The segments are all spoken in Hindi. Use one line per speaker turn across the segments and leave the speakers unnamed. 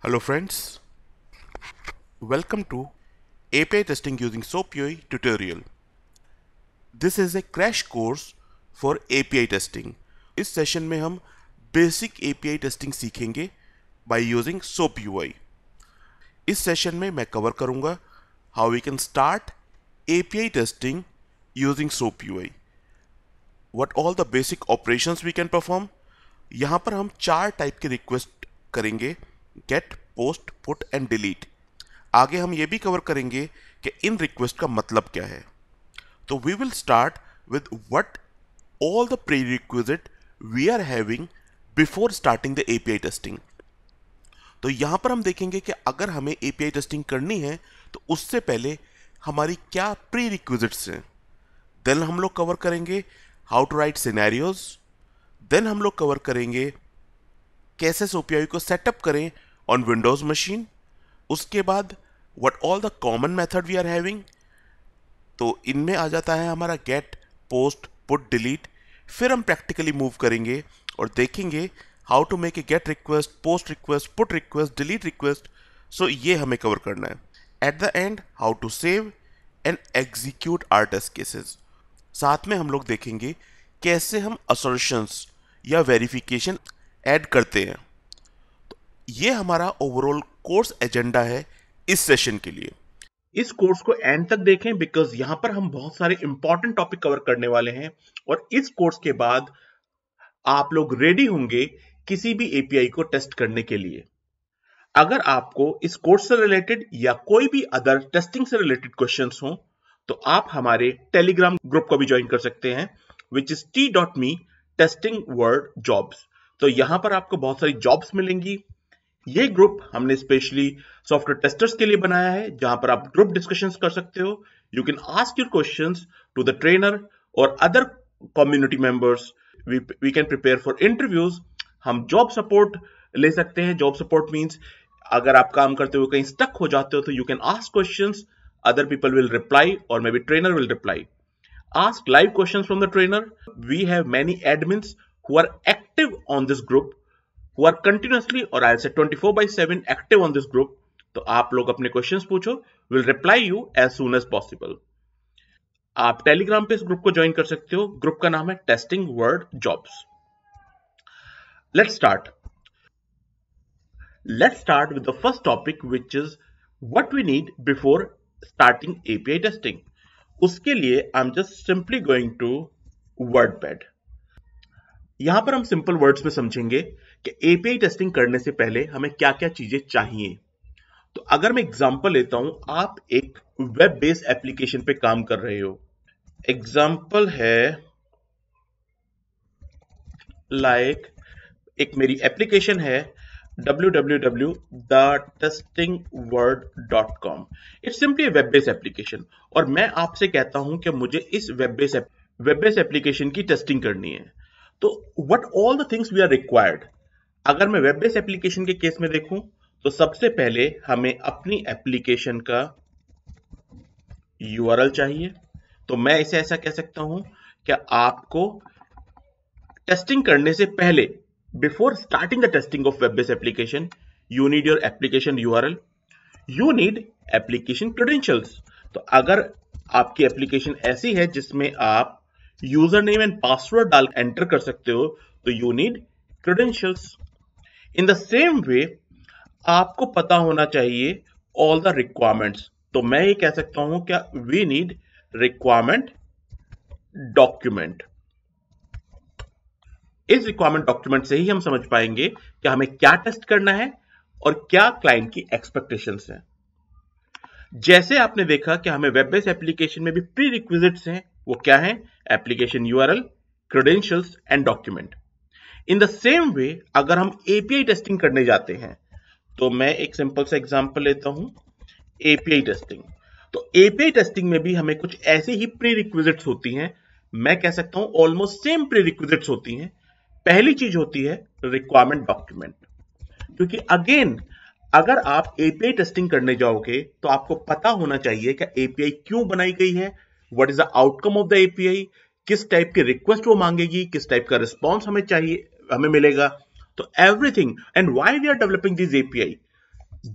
Hello friends, welcome to API testing using SOAP UI tutorial. This is a crash course for API testing. इस session में हम basic API testing सीखेंगे by using SOAP UI. इस session में मैं cover करूँगा how we can start API testing using SOAP UI. What all the basic operations we can perform. यहाँ पर हम चार type के request करेंगे get post put and delete आगे हम ये भी कवर करेंगे कि इन रिक्वेस्ट का मतलब क्या है तो we will start with what all the prerequisite we are having before starting the A P I testing तो यहाँ पर हम देखेंगे कि अगर हमें एपीआई टेस्टिंग करनी है तो उससे पहले हमारी क्या प्री रिक्विजिट्स हैं देन हम लोग कवर करेंगे how to write scenarios then हम लोग कवर करेंगे कैसे आई को सेटअप करें ऑन विंडोज मशीन उसके बाद what all the common method we are having तो इनमें आ जाता है हमारा गेट पोस्ट पुट डिलीट फिर हम प्रैक्टिकली मूव करेंगे और देखेंगे how to make a get request post request put request delete request so ये हमें कवर करना है at the end how to save and execute our cases साथ में हम लोग देखेंगे कैसे हम असोल्यूशंस या वेरिफिकेशन ऐड करते हैं ये हमारा ओवरऑल कोर्स एजेंडा है इस सेशन के लिए इस कोर्स को एंड तक देखें बिकॉज यहां पर हम बहुत सारे इंपॉर्टेंट टॉपिक कवर करने वाले हैं और इस कोर्स के बाद आप लोग रेडी होंगे किसी भी एपीआई को टेस्ट करने के लिए अगर आपको इस कोर्स से रिलेटेड या कोई भी अदर टेस्टिंग से रिलेटेड क्वेश्चन हो तो आप हमारे टेलीग्राम ग्रुप को भी ज्वाइन कर सकते हैं which is T dot me testing world jobs तो यहां पर आपको बहुत सारी जॉब्स मिलेंगी ये ग्रुप हमने स्पेशली सॉफ्टवेयर टेस्टर्स के लिए बनाया है जहां पर आप ग्रुप डिस्कशन कर सकते हो you can ask your question to the trainer और other community members we can prepare for interviews हम जॉब सपोर्ट ले सकते हैं जॉब सपोर्ट मीन्स अगर आप काम करते हुए कहीं स्टक हो जाते हो तो you can ask question other people will reply और maybe trainer will reply ask live question from the trainer we have many admins who are active on this group who are continuously और I say 24 by 7 active on this group तो आप लोग अपने क्वेश्चंस पूछो will reply you as soon as possible आप टेलीग्राम पे इस ग्रुप को ज्वाइन कर सकते हो ग्रुप का नाम है testing world jobs let's start let's start with the first topic which is what we need before starting API testing. उसके लिए I'm just simply going to WordPad. यहाँ पर हम simple words में समझेंगे कि एपीआई टेस्टिंग करने से पहले हमें क्या क्या चीजें चाहिए तो अगर मैं एग्जाम्पल लेता हूं आप एक वेब बेस्ड एप्लीकेशन पे काम कर रहे हो एग्जाम्पल है लाइक like, एक मेरी एप्लीकेशन है www.thetestingword.com it's simply web based application और मैं आपसे कहता हूं कि मुझे इस web based web based application की टेस्टिंग करनी है तो what all the things we are required अगर मैं वेब बेस्ड एप्लीकेशन के केस में देखूं तो सबसे पहले हमें अपनी एप्लीकेशन का यू चाहिए तो मैं इसे ऐसा कह सकता हूं क्या आपको टेस्टिंग करने से पहले before starting the testing of web based application you need your application you you need application credentials तो अगर आपकी एप्लीकेशन ऐसी है जिसमें आप यूजर नेम एंड पासवर्ड डाल एंटर कर सकते हो तो you need credentials in the same way आपको पता होना चाहिए ऑल द रिक्वायरमेंट्स तो मैं ये कह सकता हूं क्या वी नीड रिक्वायरमेंट डॉक्यूमेंट इस रिक्वायरमेंट डॉक्यूमेंट से ही हम समझ पाएंगे कि हमें क्या टेस्ट करना है और क्या क्लाइंट की एक्सपेक्टेशन है जैसे आपने देखा कि हमें वेब बेस्ड एप्लीकेशन में भी प्री रिक्विजिट्स हैं वो क्या है application URL credentials and document in the same way अगर हम एपीआई टेस्टिंग करने जाते हैं तो मैं एक सिंपल सा एग्जाम्पल लेता हूं एपीआई टेस्टिंग तो एपीआई टेस्टिंग में भी हमें कुछ ऐसे ही प्री रिक्विजिट होती हैं मैं कह सकता हूं ऑलमोस्ट सेम प्री होती हैं पहली चीज होती है रिक्वायरमेंट डॉक्यूमेंट क्योंकि अगेन अगर आप एपीआई टेस्टिंग करने जाओगे तो आपको पता होना चाहिए कि एपीआई क्यों बनाई गई है what is the outcome of the API किस टाइप की रिक्वेस्ट वो मांगेगी किस टाइप का रिस्पॉन्स हमें चाहिए हमें मिलेगा तो everything and why we are developing this API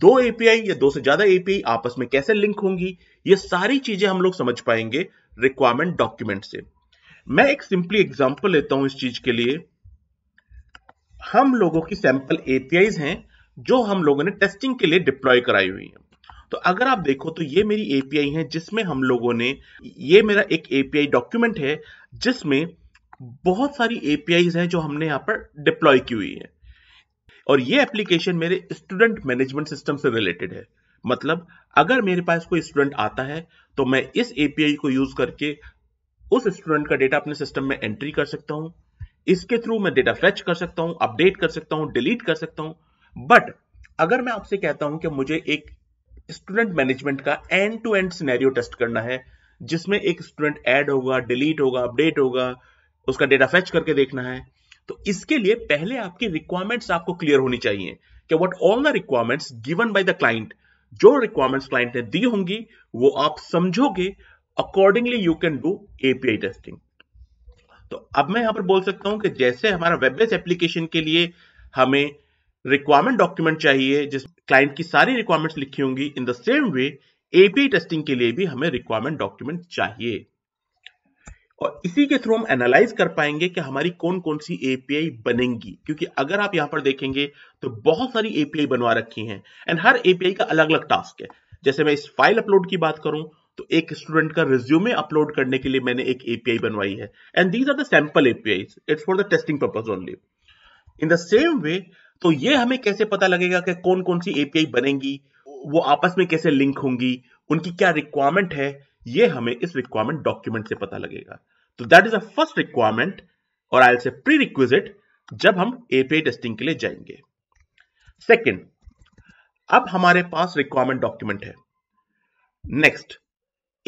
दो एपीआई या दो से ज्यादा एपीआई आपस में कैसे लिंक होंगी ये सारी चीजें हम लोग समझ पाएंगे रिक्वायरमेंट डॉक्यूमेंट से मैं एक सिंपली एग्जाम्पल लेता हूं इस चीज के लिए हम लोगों की सैंपल एपीआई हैं जो हम लोगों ने टेस्टिंग के लिए डिप्लॉय कराई हुई है तो अगर आप देखो तो ये मेरी एपीआई है जिसमें हम लोगों ने ये मेरा एक एपीआई डॉक्यूमेंट है जिसमें बहुत सारी एपीआईज हैं जो हमने यहाँ पर डिप्लॉय की हुई है और ये एप्लीकेशन मेरे स्टूडेंट मैनेजमेंट सिस्टम से रिलेटेड है मतलब अगर मेरे पास कोई स्टूडेंट आता है तो मैं इस एपीआई को यूज करके उस स्टूडेंट का डेटा अपने सिस्टम में एंट्री कर सकता हूं इसके थ्रू मैं डेटा फेच कर सकता हूं अपडेट कर सकता हूं डिलीट कर सकता हूं बट अगर मैं आपसे कहता हूं कि मुझे एक स्टूडेंट मैनेजमेंट का end to end scenario test करना है जिसमें एक स्टूडेंट ऐड होगा डिलीट होगा अपडेट होगा उसका डेटा फेच करके देखना है तो इसके लिए पहले आपकी रिक्वायरमेंट्स आपको क्लियर होनी चाहिए कि what all the requirements given by the client जो रिक्वायरमेंट्स क्लाइंट ने दी होंगी वो आप समझोगे accordingly you can do API testing तो अब मैं यहां पर बोल सकता हूं कि जैसे हमारा वेब बेस्ड एप्लीकेशन के लिए हमें रिक्वायरमेंट डॉक्यूमेंट चाहिए जिस क्लाइंट की सारी रिक्वायरमेंट्स लिखी होंगी in the same way API testing के लिए भी हमें रिक्वायरमेंट डॉक्यूमेंट चाहिए और इसी के थ्रू हम एनालाइज कर पाएंगे कि हमारी कौन कौन सी एपीआई बनेंगी क्योंकि अगर आप यहां पर देखेंगे तो बहुत सारी एपीआई बनवा रखी हैं एंड हर एपीआई का अलग अलग टास्क है जैसे मैं इस फाइल अपलोड की बात करूं तो एक स्टूडेंट का रिज्यूमे अपलोड करने के लिए मैंने एक एपीआई बनवाई है and these are the sample API it's for the testing purpose only in the same way तो ये हमें कैसे पता लगेगा कि कौन कौन सी एपीआई बनेंगी वो आपस में कैसे लिंक होंगी उनकी क्या रिक्वायरमेंट है ये हमें इस रिक्वायरमेंट डॉक्यूमेंट से पता लगेगा तो that is a first requirement और आई से प्री रिक्विजिट जब हम एपीआई टेस्टिंग के लिए जाएंगे सेकेंड अब हमारे पास रिक्वायरमेंट डॉक्यूमेंट है नेक्स्ट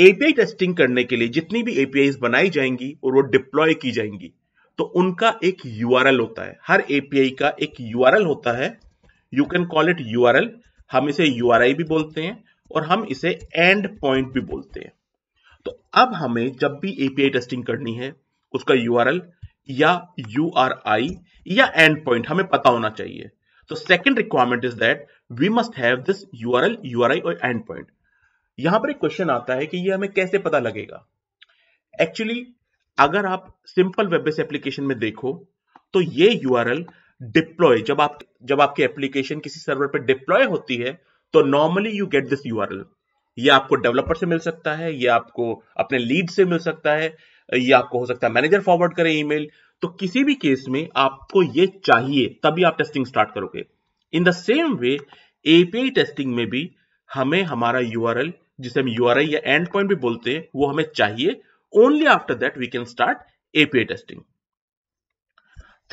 एपीआई टेस्टिंग करने के लिए जितनी भी एपीआई बनाई जाएंगी और वो डिप्लॉय की जाएंगी तो उनका एक यूआरएल होता है हर एपीआई का एक यूआरएल होता है you can call it URL हम इसे यूआरआई भी बोलते हैं और हम इसे एंड पॉइंट भी बोलते हैं तो अब हमें जब भी एपीआई टेस्टिंग करनी है उसका यू या यू या एंड पॉइंट हमें पता होना चाहिए तो second requirement is that we must have this URL URI और एंड पॉइंट यहां पर एक क्वेश्चन आता है कि ये हमें कैसे पता लगेगा एक्चुअली अगर आप सिंपल वेब बेस एप्लीकेशन में देखो तो ये एल डिप्लॉय जब आप जब आपकी एप्लीकेशन किसी सर्वर पर डिप्लॉय होती है तो normally you get this L ये आपको डेवलपर से मिल सकता है ये आपको अपने लीड से मिल सकता है ये आपको हो सकता है मैनेजर फॉरवर्ड करे ईमेल तो किसी भी केस में आपको ये चाहिए तभी आप टेस्टिंग स्टार्ट करोगे in the same way API testing में भी हमें हमारा यू जिसे हम यू या एंड पॉइंट भी बोलते हैं वो हमें चाहिए only after that we can start API testing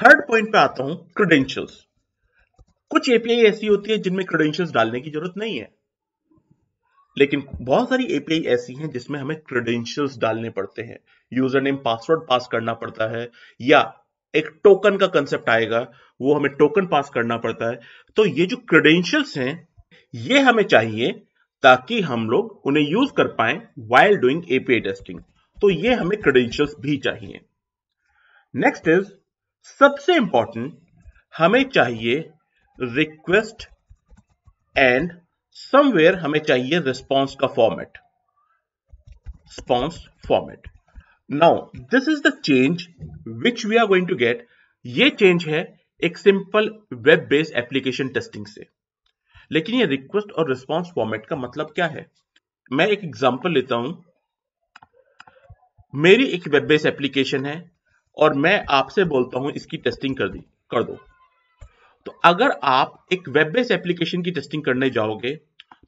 third point पे आता हूं क्रोडेंशियल्स कुछ एपीआई ऐसी होती है जिनमें क्रेडेंशियल्स डालने की जरूरत नहीं है लेकिन बहुत सारी एपीआई ऐसी हैं जिसमें हमें क्रेडेंशियल्स डालने पड़ते हैं यूजर नेम पासवर्ड पास करना पड़ता है या एक टोकन का कंसेप्ट आएगा वो हमें टोकन पास करना पड़ता है तो ये जो क्रेडेंशियल्स हैं ये हमें चाहिए ताकि हम लोग उन्हें यूज कर पाए वाइल डूइंग एपीआई टेस्टिंग तो ये हमें क्रेडेंशियल्स भी चाहिए नेक्स्ट इज सबसे इंपॉर्टेंट हमें चाहिए रिक्वेस्ट एंड समवेयर हमें चाहिए रिस्पॉन्स का format response format now this is the change which we are going to get ये चेंज है एक simple web based application testing से लेकिन ये रिक्वेस्ट और रिस्पॉन्स फॉर्मेट का मतलब क्या है मैं एक एग्जाम्पल लेता हूं मेरी एक वेब बेस्ड एप्लीकेशन है और मैं आपसे बोलता हूं इसकी टेस्टिंग कर दी कर दो तो अगर आप एक वेब बेस्ड एप्लीकेशन की टेस्टिंग करने जाओगे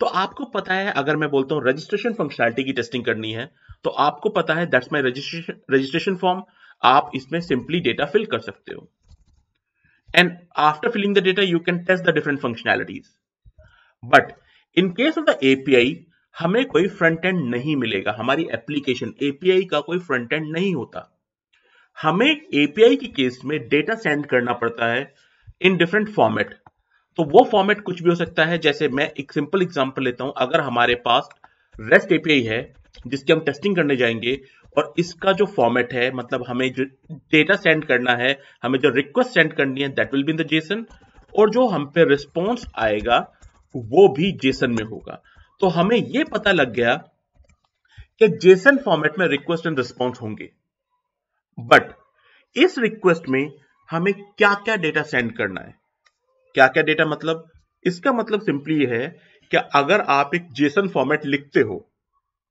तो आपको पता है अगर मैं बोलता हूं रजिस्ट्रेशन फंक्शनैलिटी की टेस्टिंग करनी है तो आपको पता है that's my registration registration form आप इसमें सिंपली डेटा फिल कर सकते हो and after filling the data you can test the different functionalities but in case of the API हमें कोई फ्रंट एंड नहीं मिलेगा हमारी एप्लीकेशन एपीआई का कोई फ्रंट एंड नहीं होता हमें एपीआई के केस में डेटा सेंड करना पड़ता है इन डिफरेंट फॉर्मेट तो वो फॉर्मेट कुछ भी हो सकता है जैसे मैं एक सिंपल एग्जाम्पल लेता हूं अगर हमारे पास रेस्ट एपीआई है जिसकी हम टेस्टिंग करने जाएंगे और इसका जो फॉर्मेट है मतलब हमें जो डेटा सेंड करना है हमें जो रिक्वेस्ट सेंड करनी है that will be in the JSON और जो हम पे रिस्पॉन्स आएगा वो भी जेसन में होगा तो हमें ये पता लग गया कि जेसन फॉर्मेट में रिक्वेस्ट एंड रिस्पॉन्स होंगे बट इस रिक्वेस्ट में हमें क्या क्या डेटा सेंड करना है क्या क्या डेटा मतलब इसका मतलब सिंपली ये है कि अगर आप एक जेसन फॉर्मेट लिखते हो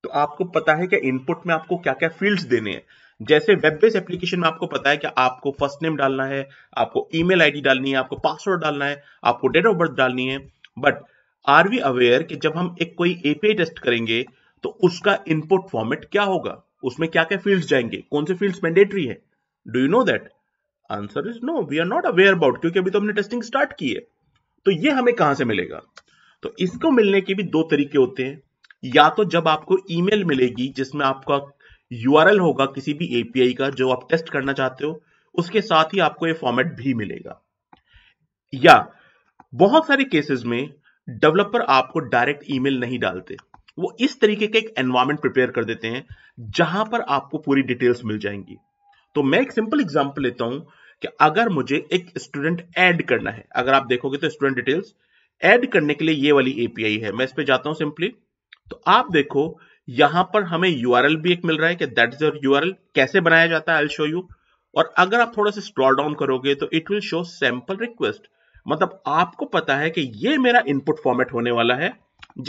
तो आपको पता है कि इनपुट में आपको क्या क्या फील्ड्स देने हैं जैसे वेब बेस्ड एप्लीकेशन में आपको पता है कि आपको फर्स्ट नेम डालना है आपको ईमेल आईडी डालनी है आपको पासवर्ड डालना है आपको डेट ऑफ बर्थ डालनी है बट आर वी अवेयर कि जब हम एक कोई एपीआई टेस्ट करेंगे तो उसका इनपुट फॉर्मेट क्या होगा उसमें क्या क्या फील्ड्स जाएंगे कौन से फील्ड्स मैंडेटरी है do you know that answer is no we are not aware about क्योंकि अभी तो हमने टेस्टिंग स्टार्ट की है तो ये हमें कहां से मिलेगा तो इसको मिलने के भी दो तरीके होते हैं या तो जब आपको ईमेल मिलेगी जिसमें आपका यू होगा किसी भी एपीआई का जो आप टेस्ट करना चाहते हो उसके साथ ही आपको ये फॉर्मेट भी मिलेगा या बहुत सारे केसेस में डेवलपर आपको डायरेक्ट ईमेल नहीं डालते वो इस तरीके का एक एनवायरमेंट प्रिपेयर कर देते हैं जहां पर आपको पूरी डिटेल्स मिल जाएंगी तो मैं एक सिंपल एग्जांपल लेता हूं कि अगर मुझे एक स्टूडेंट ऐड करना है अगर आप देखोगे तो स्टूडेंट डिटेल्स ऐड करने के लिए ये वाली एपीआई है मैं इस पर जाता हूं सिंपली तो आप देखो यहां पर हमें यू भी एक मिल रहा है कि दैट इज आर कैसे बनाया जाता है आई शो यू और अगर आप थोड़ा सा स्क्रॉल डाउन करोगे तो it will show sample request मतलब आपको पता है कि ये मेरा इनपुट फॉर्मेट होने वाला है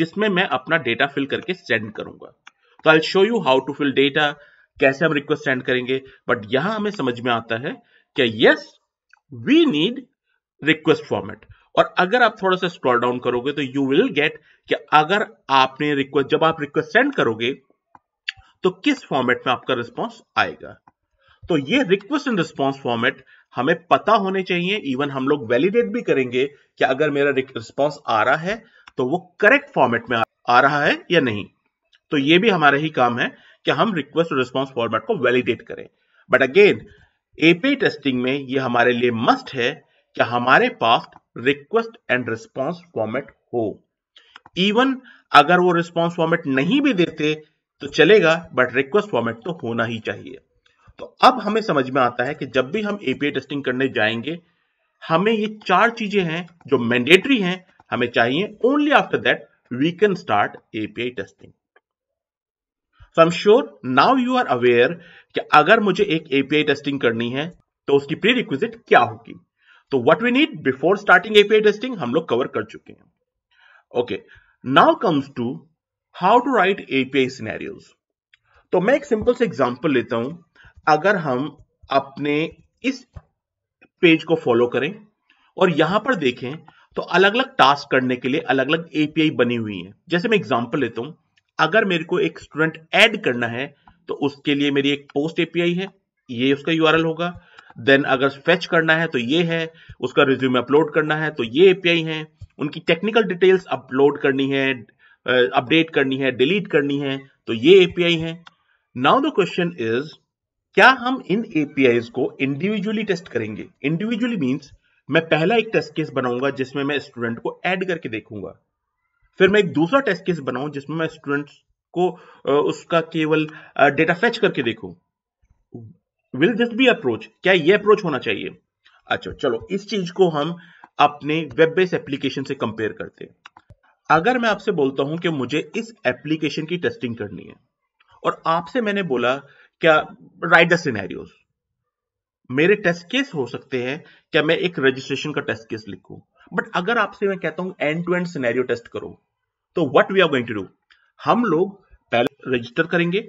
जिसमें मैं अपना डेटा फिल करके सेंड करूंगा तो I show you how to fill data कैसे हम रिक्वेस्ट सेंड करेंगे बट यहां हमें समझ में आता है कि yes we need request format और अगर आप थोड़ा सा स्क्रॉल डाउन करोगे तो यू विल गेट कि अगर आपने रिक्वेस्ट जब आप रिक्वेस्ट सेंड करोगे तो किस फॉर्मेट में आपका रिस्पॉन्स आएगा तो ये रिक्वेस्ट एंड रिस्पॉन्स फॉर्मेट हमें पता होने चाहिए इवन हम लोग वैलिडेट भी करेंगे कि अगर मेरा रिस्पॉन्स आ रहा है तो वो करेक्ट फॉर्मेट में आ रहा है या नहीं तो ये भी हमारा ही काम है कि हम रिक्वेस्ट रिस्पॉन्स फॉर्मेट को वैलिडेट करें बट अगेन एपीआई टेस्टिंग में ये हमारे लिए मस्ट है कि हमारे पास रिक्वेस्ट एंड रिस्पॉन्स फॉर्मेट हो इवन अगर वो रिस्पॉन्स फॉर्मेट नहीं भी देते तो चलेगा बट रिक्वेस्ट फॉर्मेट तो होना ही चाहिए तो अब हमें समझ में आता है कि जब भी हम एपीआई टेस्टिंग करने जाएंगे हमें ये चार चीजें हैं जो मैंडेटरी हैं हमें चाहिए only after that we can start API testing so I am sure now you are aware कि अगर मुझे एक एपीआई टेस्टिंग करनी है तो उसकी प्री रिक्विजिट क्या होगी तो what we need before starting API testing हम लोग कवर कर चुके हैं okay now comes to how to write API scenarios तो मैं एक सिंपल से एग्जाम्पल लेता हूं अगर हम अपने इस पेज को फॉलो करें और यहां पर देखें तो अलग अलग टास्क करने के लिए अलग अलग एपीआई बनी हुई है जैसे मैं एग्जाम्पल लेता हूं अगर मेरे को एक स्टूडेंट ऐड करना है तो उसके लिए मेरी एक पोस्ट एपीआई है ये उसका यू होगा देन अगर फेच करना है तो ये है उसका रिज्यूम अपलोड करना है तो ये एपीआई है उनकी टेक्निकल डिटेल्स अपलोड करनी है अपडेट करनी है डिलीट करनी है तो ये एपीआई है नाउ द क्वेश्चन इज क्या हम इन एपीआई को इंडिविजुअली टेस्ट करेंगे इंडिविजुअली मीन्स मैं पहला एक टेस्ट केस बनाऊंगा जिसमें मैं स्टूडेंट को ऐड करके देखूंगा फिर मैं एक दूसरा टेस्ट केस बनाऊं जिसमें मैं स्टूडेंट्स को उसका केवल डेटा फेच करके देखूं विल दिस बी अप्रोच क्या ये अप्रोच होना चाहिए अच्छा चलो इस चीज को हम अपने वेब बेस्ड एप्लीकेशन से कंपेयर करते हैं अगर मैं आपसे बोलता हूं कि मुझे इस एप्लीकेशन की टेस्टिंग करनी है और आपसे मैंने बोला क्या राइट द सिनेरियोस मेरे टेस्ट केस हो सकते हैं क्या मैं एक रजिस्ट्रेशन का टेस्ट केस लिखूं बट अगर आपसे मैं कहता हूं end to end scenario test करो तो what we are going to do हम लोग पहले रजिस्टर करेंगे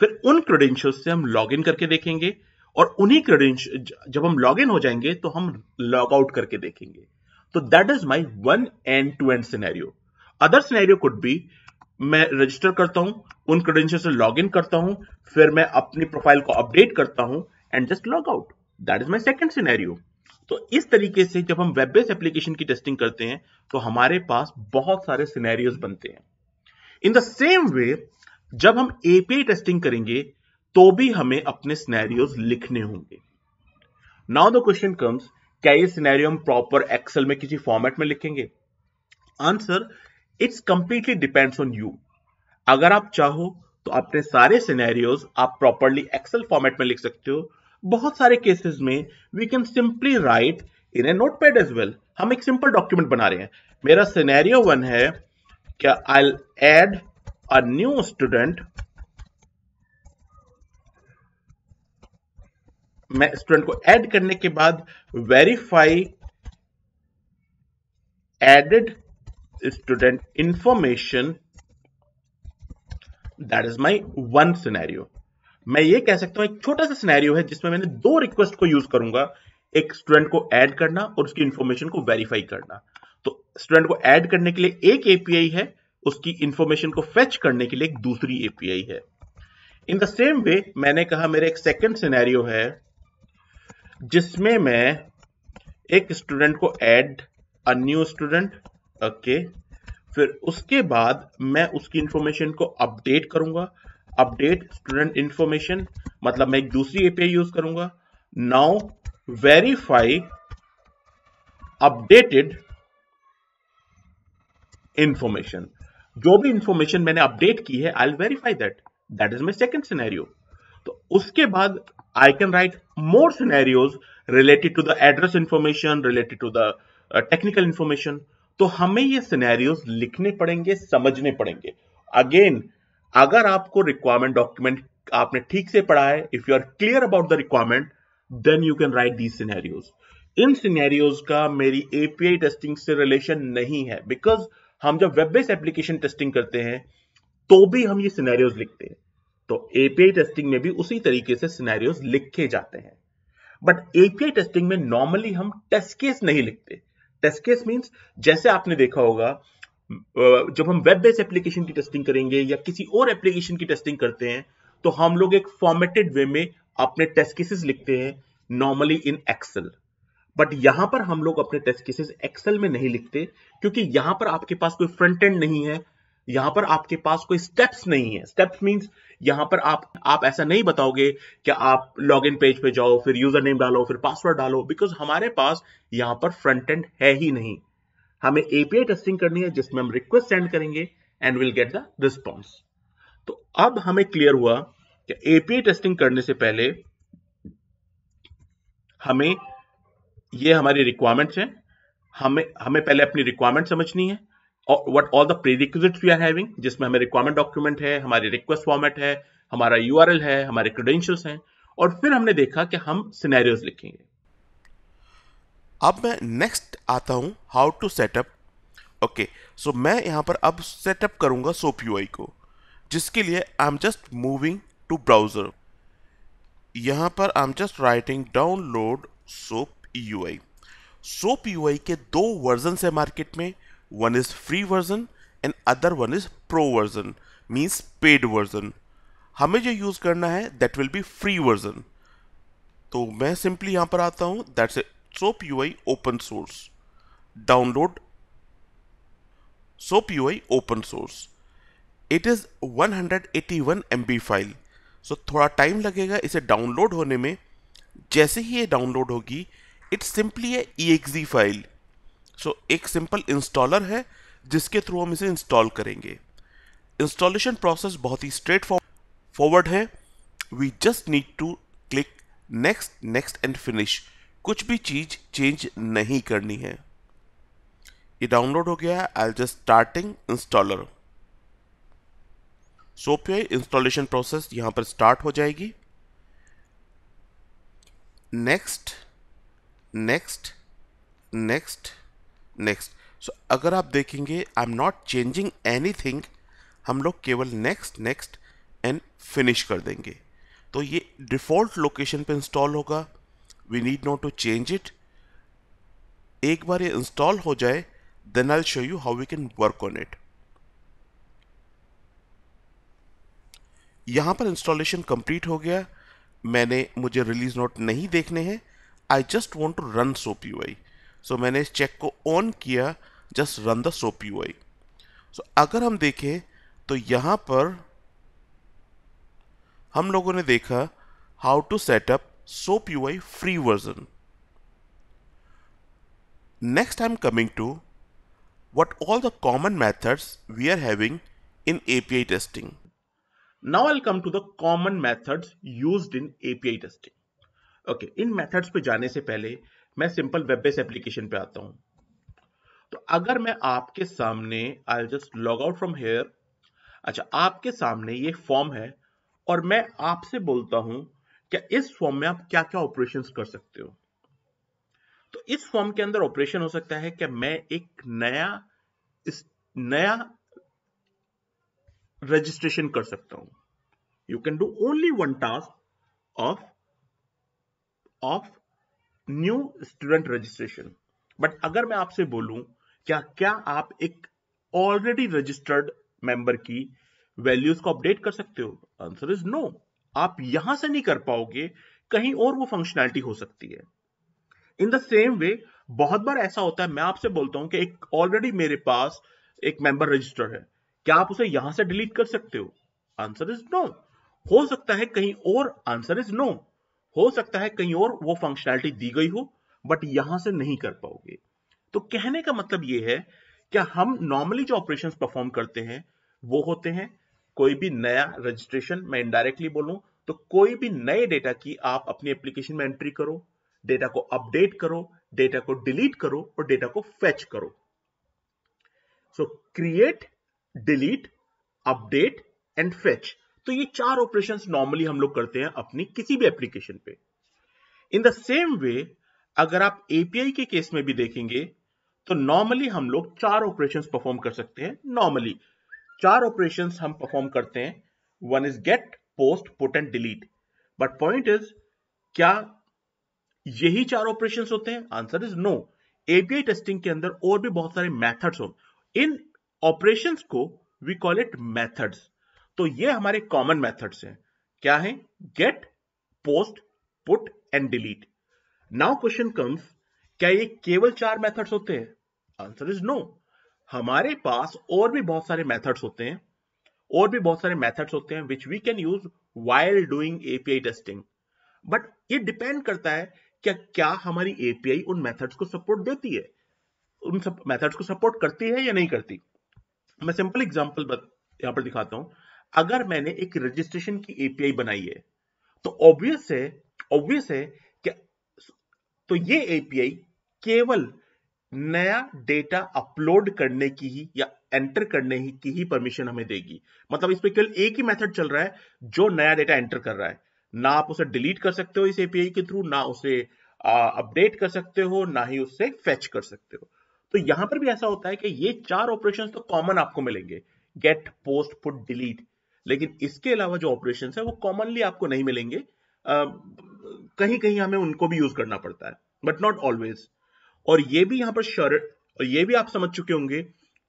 फिर उन क्रेडेंशियल से हम लॉग इन करके देखेंगे और उन्हीं क्रेडेंशियल जब हम लॉग इन हो जाएंगे तो हम लॉग आउट करके देखेंगे तो that is my one end to end scenario other scenario could be मैं रजिस्टर करता हूं उन क्रेडेंशियल से लॉग इन करता हूं फिर मैं अपनी प्रोफाइल को अपडेट करता हूं and just log out that is my second scenario तो इस तरीके से जब हम वेब बेस्ड एप्लीकेशन की टेस्टिंग करते हैं तो हमारे पास बहुत सारे सिनेरियोज बनते हैं इन द सेम वे जब हम एपीआई टेस्टिंग करेंगे तो भी हमें अपने सिनेरियोज लिखने होंगे नाउ द क्वेश्चन कम्स क्या ये सिनेरियो हम प्रॉपर एक्सेल में किसी फॉर्मेट में लिखेंगे answer it's completely depends on you अगर आप चाहो तो अपने सारे सिनेरियोज आप प्रॉपरली एक्सेल फॉर्मेट में लिख सकते हो बहुत सारे केसेस में we can simply write in a notepad as well हम एक सिंपल डॉक्यूमेंट बना रहे हैं मेरा सिनेरियो वन है क्या I add a new student मैं स्टूडेंट को ऐड करने के बाद verify added student information that is my one scenario मैं ये कह सकता हूं एक छोटा सा सिनेरियो है जिसमें मैंने दो रिक्वेस्ट को यूज करूंगा एक स्टूडेंट को ऐड करना और उसकी इंफॉर्मेशन को वेरीफाई करना तो स्टूडेंट को ऐड करने के लिए एक एपीआई है उसकी इंफॉर्मेशन को फेच करने के लिए एक दूसरी एपीआई है इन द सेम वे मैंने कहा मेरा एक सेकेंड सिनेरियो है जिसमें मैं एक स्टूडेंट को add a new student okay फिर उसके बाद मैं उसकी इंफॉर्मेशन को अपडेट करूंगा अपडेट स्टूडेंट इंफॉर्मेशन मतलब मैं एक दूसरी एपीआई यूज करूंगा नाउ वेरीफाई अपडेटेड इंफॉर्मेशन जो भी इंफॉर्मेशन मैंने अपडेट की है I verify that that is my second scenario तो उसके बाद I can write more scenarios related to the address information related to the technical information तो हमें ये सिनेरियोज लिखने पड़ेंगे समझने पड़ेंगे अगेन अगर आपको रिक्वायरमेंट डॉक्यूमेंट आपने ठीक से पढ़ा है if you are clear about the requirement then you can write these scenarios इन सिनेरियोज का मेरी एपीआई टेस्टिंग से रिलेशन नहीं है बिकॉज हम जब वेब बेस्ड एप्लीकेशन टेस्टिंग करते हैं तो भी हम ये सिनेरियोज लिखते हैं तो एपीआई टेस्टिंग में भी उसी तरीके से सिनेरियोज लिखे जाते हैं बट एपीआई टेस्टिंग में नॉर्मली हम टेस्ट केस नहीं लिखते टेस्ट केस मीन्स जैसे आपने देखा होगा जब हम वेब बेस्ड एप्लीकेशन की टेस्टिंग करेंगे या किसी और एप्लीकेशन की टेस्टिंग करते हैं तो हम लोग एक फॉर्मेटेड वे में अपने टेस्ट केसेस लिखते हैं नॉर्मली इन एक्सेल बट यहां पर हम लोग अपने टेस्ट केसेस एक्सेल में नहीं लिखते क्योंकि यहां पर आपके पास कोई फ्रंट एंड नहीं है यहां पर आपके पास कोई स्टेप्स नहीं है स्टेप्स मींस यहां पर आप आप ऐसा नहीं बताओगे कि आप लॉग इन पेज पे जाओ फिर यूजर नेम डालो फिर पासवर्ड डालो बिकॉज हमारे पास यहां पर फ्रंट एंड है ही नहीं हमें एपीआई टेस्टिंग करनी है जिसमें हम रिक्वेस्ट सेंड करेंगे and will get the response तो अब हमें क्लियर हुआ कि एपीआई टेस्टिंग करने से पहले हमें ये हमारी रिक्वायरमेंट्स हैं हमें हमें पहले अपनी रिक्वायरमेंट समझनी है और what all the prerequisite we are having जिसमें हमें रिक्वायरमेंट डॉक्यूमेंट है हमारी रिक्वेस्ट फॉर्मेट है हमारा यूआरएल है हमारे क्रेडेंशियल्स हैं और फिर हमने देखा कि हम सिनेरियोज लिखेंगे अब मैं नेक्स्ट आता हूँ how to set up okay so मैं यहाँ पर अब सेटअप करूँगा सोप यू को जिसके लिए I am just moving to browser यहाँ पर I am just writing download SOAP U I SOAP U के दो वर्जन है मार्केट में one is free version and other one is pro version means paid version हमें जो यूज़ करना है that will be free version तो मैं सिंपली यहाँ पर आता हूँ that's SOAP UI open source. Download SOAP UI open source. It is 181 MB file so थोड़ा टाइम लगेगा इसे डाउनलोड होने में जैसे ही ये डाउनलोड होगी it's simply a E file so एक सिंपल इंस्टॉलर है जिसके थ्रू हम इसे इंस्टॉल करेंगे इंस्टॉलेशन प्रोसेस बहुत ही स्ट्रेट फॉरवर्ड है we just need to click next next and finish कुछ भी चीज चेंज नहीं करनी है ये डाउनलोड हो गया है I just starting installer software installation process यहाँ पर स्टार्ट हो जाएगी next next next next so अगर आप देखेंगे I am not changing anything हम लोग केवल नेक्स्ट नेक्स्ट एंड फिनिश कर देंगे तो ये डिफ़ॉल्ट लोकेशन पे इंस्टॉल होगा we need not to change it एक बार ये इंस्टॉल हो जाए then I show you how we can work on it यहाँ पर इंस्टॉलेशन कंप्लीट हो गया मैंने मुझे रिलीज नोट नहीं देखने हैं I just want to run SOAP U I so मैंने इस चेक को ऑन किया just run the soap U I so अगर हम देखें तो यहाँ पर हम लोगों ने देखा how to set up SOAP UI free version. Next I'm coming to what all the common methods we are having in API testing. Now I'll come to the common methods used in API testing. Okay okay, इन मेथड्स पे जाने से पहले मैं सिंपल वेब बेस्ड एप्लीकेशन पे आता हूँ तो अगर मैं आपके सामने आई just log out from here. अच्छा आपके सामने ये form है और मैं आपसे बोलता हूँ क्या इस फॉर्म में आप क्या क्या ऑपरेशंस कर सकते हो तो इस फॉर्म के अंदर ऑपरेशन हो सकता है क्या मैं एक नया इस नया रजिस्ट्रेशन कर सकता हूं you can do only one task of of new student registration but अगर मैं आपसे बोलूं क्या क्या आप एक ऑलरेडी रजिस्टर्ड मेंबर की वैल्यूज को अपडेट कर सकते हो आंसर इज नो आप यहां से नहीं कर पाओगे कहीं और वो फंक्शनैलिटी हो सकती है इन द सेम वे बहुत बार ऐसा होता है मैं आपसे बोलता हूं कि एक ऑलरेडी मेरे पास एक मेंबर रजिस्टर है क्या आप उसे यहां से डिलीट कर सकते हो आंसर इज नो हो सकता है कहीं और आंसर इज नो हो सकता है कहीं और वो फंक्शनैलिटी दी गई हो बट यहां से नहीं कर पाओगे तो कहने का मतलब ये है क्या हम नॉर्मली जो ऑपरेशंस परफॉर्म करते हैं वो होते हैं कोई भी नया रजिस्ट्रेशन मैं इनडायरेक्टली बोलू तो कोई भी नए डेटा की आप अपनी एप्लीकेशन में एंट्री करो डेटा को अपडेट करो डेटा को डिलीट करो और डेटा को फेच करो so create delete update and fetch तो ये चार ऑपरेशन नॉर्मली हम लोग करते हैं अपनी किसी भी एप्लीकेशन पे इन द सेम वे अगर आप एपीआई के केस में भी देखेंगे तो नॉर्मली हम लोग चार ऑपरेशन परफॉर्म कर सकते हैं नॉर्मली चार ऑपरेशन हम परफॉर्म करते हैं one is get post put and delete but point is क्या यही चार ऑपरेशन होते हैं answer is no API testing के अंदर और भी बहुत सारे मैथड्स होते इन ऑपरेशन को वी कॉल इट मैथड्स तो ये हमारे कॉमन मैथड्स हैं क्या है get post put and delete now question comes क्या ये केवल चार मैथड्स होते हैं आंसर इज नो हमारे पास और भी बहुत सारे मेथड्स होते हैं और भी बहुत सारे मेथड्स होते हैं which we can use while doing API testing but ये डिपेंड करता है क्या क्या हमारी एपीआई उन मेथड्स को सपोर्ट देती है उन सब मेथड्स को सपोर्ट करती है या नहीं करती मैं सिंपल एग्जांपल यहां पर दिखाता हूं अगर मैंने एक रजिस्ट्रेशन की एपीआई बनाई है तो ऑब्वियस है ऑब्वियस है कि तो ये एपीआई केवल नया डेटा अपलोड करने की ही या एंटर करने ही की ही परमिशन हमें देगी मतलब इस पर केवल एक ही मेथड चल रहा है जो नया डेटा एंटर कर रहा है ना आप उसे डिलीट कर सकते हो इस एपीआई के थ्रू ना उसे अपडेट कर सकते हो ना ही उससे फेच कर सकते हो तो यहां पर भी ऐसा होता है कि ये चार ऑपरेशन तो कॉमन आपको मिलेंगे गेट पोस्ट पुट डिलीट लेकिन इसके अलावा जो ऑपरेशन है वो कॉमनली आपको नहीं मिलेंगे कहीं कहीं हमें उनको भी यूज करना पड़ता है बट नॉट ऑलवेज और ये भी यहां पर श्योर और ये भी आप समझ चुके होंगे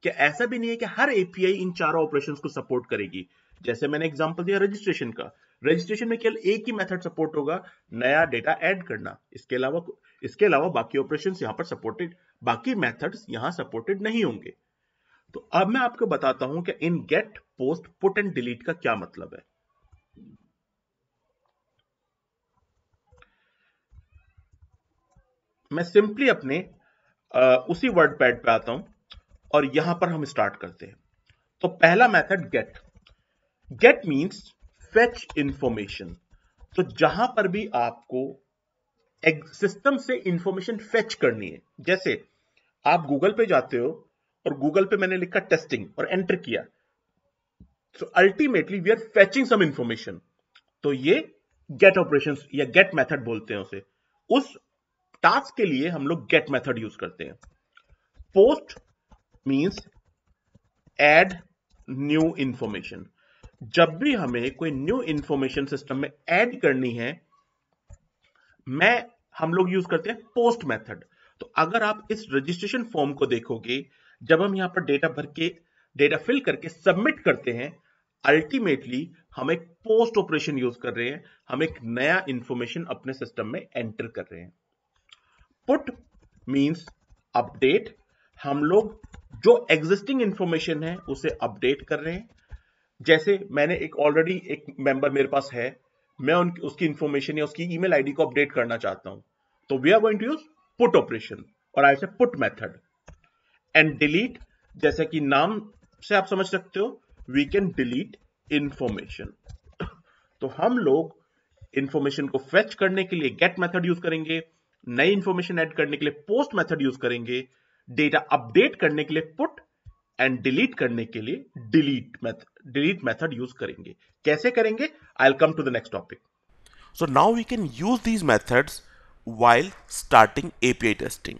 कि ऐसा भी नहीं है कि हर एपीआई इन चारों ऑपरेशंस को सपोर्ट करेगी जैसे मैंने एग्जांपल दिया रजिस्ट्रेशन का रजिस्ट्रेशन में केवल एक ही मेथड सपोर्ट होगा नया डेटा ऐड करना इसके अलावा इसके अलावा बाकी ऑपरेशन यहां पर सपोर्टेड बाकी मेथड्स यहां सपोर्टेड नहीं होंगे तो अब मैं आपको बताता हूं कि इन get post put and delete का क्या मतलब है मैं सिंपली अपने आ, उसी वर्ड पैड पर आता हूं और यहां पर हम स्टार्ट करते हैं तो पहला method get get means fetch information तो जहां पर भी आपको एक सिस्टम से इंफॉर्मेशन फेच करनी है जैसे आप गूगल पे जाते हो और गूगल पे मैंने लिखा टेस्टिंग और एंटर किया तो ultimately we are fetching some information तो ये गेट ऑपरेशन या गेट मेथड बोलते हैं उसे उस टास्क के लिए हम लोग गेट मेथड यूज करते हैं post means add new information जब भी हमें कोई न्यू इंफॉर्मेशन सिस्टम में एड करनी है मैं हम लोग यूज करते हैं पोस्ट मेथड तो अगर आप इस रजिस्ट्रेशन फॉर्म को देखोगे जब हम यहां पर डेटा भर के डेटा फिल करके सबमिट करते हैं अल्टीमेटली हम एक पोस्ट ऑपरेशन यूज कर रहे हैं हम एक नया इंफॉर्मेशन अपने सिस्टम में एंटर कर रहे हैं पुट मीन्स अपडेट हम लोग जो एग्जिस्टिंग इंफॉर्मेशन है उसे अपडेट कर रहे हैं जैसे मैंने एक ऑलरेडी एक मेंबर मेरे पास है मैं उन, उसकी इंफॉर्मेशन या उसकी ईमेल आईडी को अपडेट करना चाहता हूं तो we are going to use put operation और आई से पुट मेथड एंड डिलीट जैसे कि नाम से आप समझ सकते हो वी कैन डिलीट इंफॉर्मेशन तो हम लोग इंफॉर्मेशन को फेच करने के लिए गेट मेथड यूज करेंगे नई इंफॉर्मेशन ऐड करने के लिए पोस्ट मेथड यूज करेंगे डेटा अपडेट करने के लिए पुट एंड डिलीट करने के लिए delete method delete method use करेंगे कैसे करेंगे I come to the next topic so now we can use these methods while starting API testing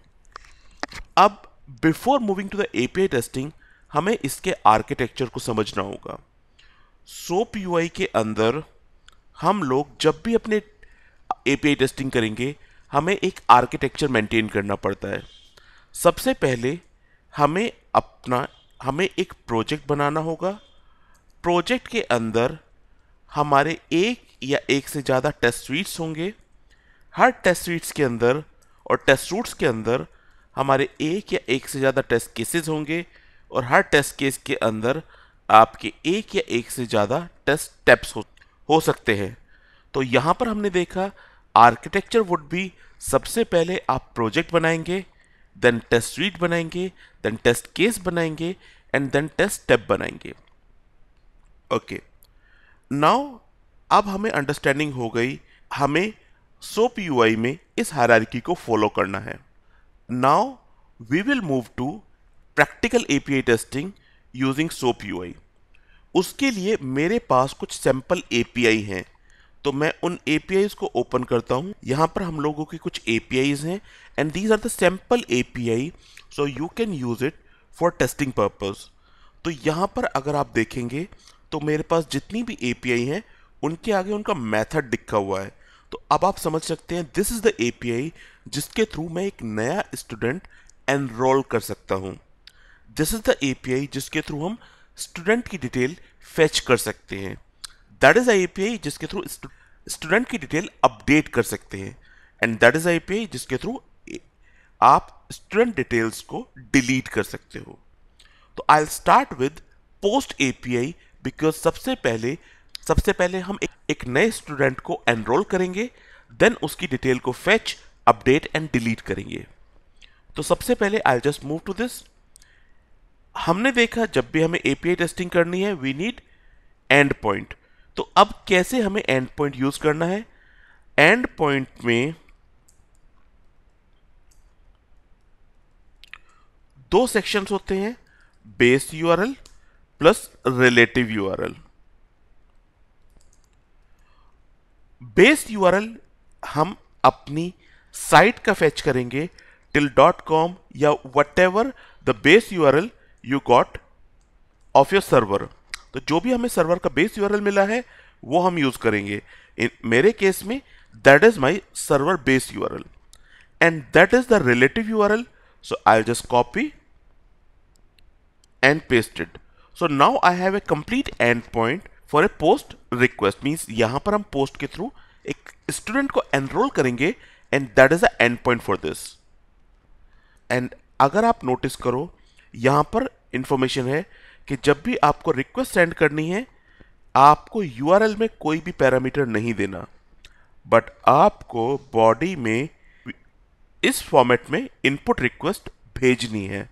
अब before moving to the API testing हमें इसके आर्किटेक्चर को समझना होगा सोप यू के अंदर हम लोग जब भी अपने एपीआई टेस्टिंग करेंगे हमें एक आर्किटेक्चर मेंटेन करना पड़ता है सबसे पहले हमें अपना हमें एक प्रोजेक्ट बनाना होगा प्रोजेक्ट के अंदर हमारे एक या एक से ज़्यादा टेस्ट स्वीट्स होंगे हर टेस्ट स्वीट्स के अंदर और टेस्ट रूट्स के अंदर हमारे एक या एक से ज़्यादा टेस्ट केसेस होंगे और हर टेस्ट केस के अंदर आपके एक या एक से ज़्यादा टेस्ट टेप्स हो, हो सकते हैं तो यहाँ पर हमने देखा आर्किटेक्चर वुड बी सबसे पहले आप प्रोजेक्ट बनाएंगे देन टेस्ट रीड बनाएंगे देन टेस्ट केस बनाएंगे एंड देन टेस्ट स्टेप बनाएंगे ओके नाउ अब हमें अंडरस्टैंडिंग हो गई हमें सोप यू में इस हरारकी को फॉलो करना है now we will move to practical API testing using Soap U उसके लिए मेरे पास कुछ सैंपल एपीआई हैं तो मैं उन ए को ओपन करता हूँ यहाँ पर हम लोगों के कुछ ए हैं and these are the sample A so you can use it for testing purpose तो यहाँ पर अगर आप देखेंगे तो मेरे पास जितनी भी ए हैं उनके आगे उनका मेथड दिखा हुआ है तो अब आप समझ सकते हैं दिस इज़ द ए जिसके थ्रू मैं एक नया स्टूडेंट एनरोल कर सकता हूँ दिस इज़ द ए जिसके थ्रू हम स्टूडेंट की डिटेल फेच कर सकते हैं दैट इज आई जिसके थ्रू स्टूडेंट की डिटेल अपडेट कर सकते हैं and that is I P I जिसके थ्रू आप स्टूडेंट डिटेल्स को डिलीट कर सकते हो तो I start with post A P I because सबसे पहले सबसे पहले हम एक, एक नए स्टूडेंट को एनरोल करेंगे देन उसकी डिटेल को फेच अपडेट एंड डिलीट करेंगे तो सबसे पहले I just move to this हमने देखा जब भी हमें एपीआई टेस्टिंग करनी है वी नीड एंड पॉइंट तो अब कैसे हमें एंड पॉइंट यूज करना है एंड पॉइंट में दो सेक्शंस होते हैं base URL plus relative URL base URL हम अपनी साइट का फैच करेंगे टिल डॉट कॉम या whatever the base URL you got of your server तो जो भी हमें सर्वर का बेस यू मिला है वो हम यूज़ करेंगे इन मेरे केस में that is my server base U R L and that is the relative U R L so I just copy and pasted so now I have a complete end point for a post request means यहां पर हम पोस्ट के थ्रू एक स्टूडेंट को एनरोल करेंगे and that is the end point for this and अगर आप नोटिस करो यहां पर इंफॉर्मेशन है कि जब भी आपको रिक्वेस्ट सेंड करनी है आपको यू में कोई भी पैरामीटर नहीं देना बट आपको बॉडी में इस फॉर्मेट में इनपुट रिक्वेस्ट भेजनी है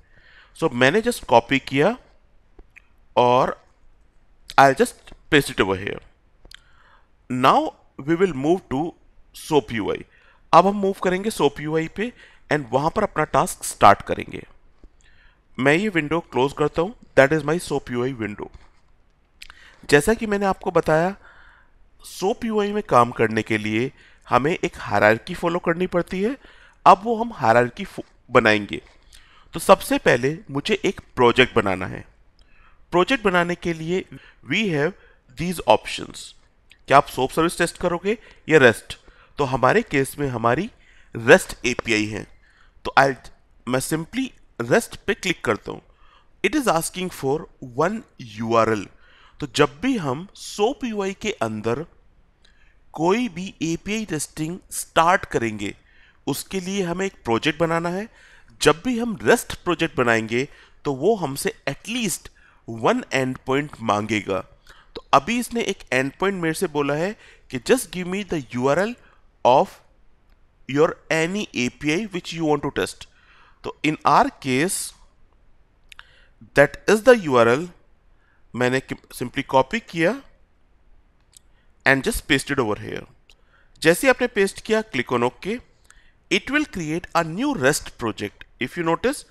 सो so, मैंने जस्ट कॉपी किया और I just paste over here now we will move to Soap U अब हम मूव करेंगे सोप यू पे एंड वहां पर अपना टास्क स्टार्ट करेंगे मैं ये विंडो क्लोज करता हूँ that is my Soap U window जैसा कि मैंने आपको बताया सोप यू में काम करने के लिए हमें एक हायरार्की फॉलो करनी पड़ती है अब वो हम हायरार्की बनाएंगे तो सबसे पहले मुझे एक प्रोजेक्ट बनाना है प्रोजेक्ट बनाने के लिए वी हैव दीज ऑप्शंस क्या आप सोप सर्विस टेस्ट करोगे या रेस्ट तो हमारे केस में हमारी रेस्ट एपीआई है तो आई मैं सिंपली रेस्ट पे क्लिक करता हूँ it is asking for one L तो जब भी हम सोप आई के अंदर कोई भी आई टेस्टिंग स्टार्ट करेंगे उसके लिए हमें एक प्रोजेक्ट बनाना है जब भी हम रेस्ट प्रोजेक्ट बनाएंगे तो वो हमसे एटलीस्ट वन एंड पॉइंट मांगेगा तो अभी इसने एक एंड पॉइंट मेरे से बोला है कि just give me the L of your any A P I which you want to test तो in our case that is the U R L मैंने सिंपली कॉपी किया and just pasted over here जैसे आपने पेस्ट किया click on okay it will create a new rest project if you notice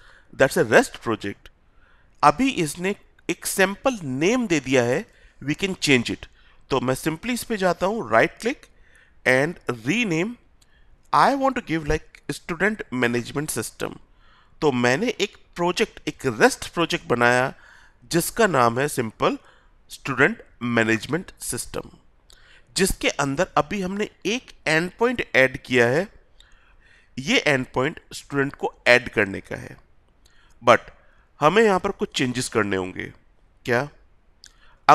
that's a rest project अभी इसने एक सैंपल नेम दे दिया है वी कैन चेंज इट तो मैं सिंपली इस पे जाता हूँ right click and rename I want to give like student management system तो मैंने एक प्रोजेक्ट एक रेस्ट प्रोजेक्ट बनाया जिसका नाम है सिंपल स्टूडेंट मैनेजमेंट सिस्टम जिसके अंदर अभी हमने एक एंड पॉइंट ऐड किया है ये एंड पॉइंट स्टूडेंट को ऐड करने का है बट हमें यहाँ पर कुछ चेंजेस करने होंगे क्या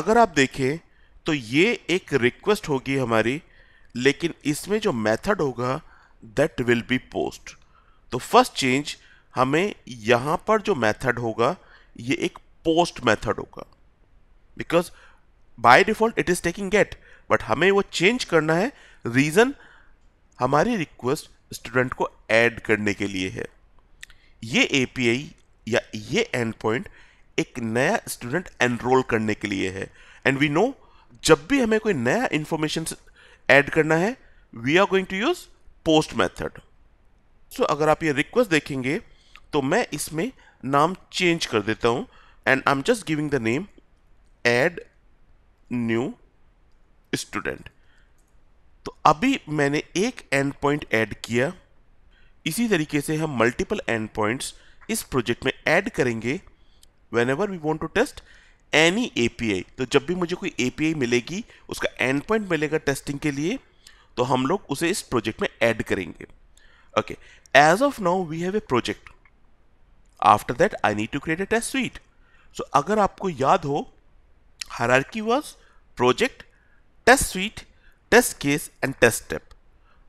अगर आप देखें तो ये एक रिक्वेस्ट होगी हमारी लेकिन इसमें जो मेथड होगा दैट विल बी पोस्ट तो फर्स्ट चेंज हमें यहाँ पर जो मेथड होगा ये एक पोस्ट मेथड होगा because by default it is taking get but हमें वो चेंज करना है रीज़न हमारी रिक्वेस्ट स्टूडेंट को ऐड करने के लिए है ये एपीआई या ये एंड पॉइंट एक नया स्टूडेंट एनरोल करने के लिए है एंड वी नो जब भी हमें कोई नया इन्फॉर्मेशन ऐड करना है we are going to use post method so अगर आप ये रिक्वेस्ट देखेंगे तो मैं इसमें नाम चेंज कर देता हूँ and I am just giving the name add new student तो अभी मैंने एक एंड पॉइंट ऐड किया इसी तरीके से हम मल्टीपल एंड पॉइंट्स इस प्रोजेक्ट में ऐड करेंगे whenever we want to test any A P I तो जब भी मुझे कोई ए पी आई मिलेगी उसका एंड पॉइंट मिलेगा टेस्टिंग के लिए तो हम लोग उसे इस प्रोजेक्ट में ऐड करेंगे okay as of now we have a project After that, I need to create a test suite. So, अगर आपको याद हो hierarchy was project test suite test case and test step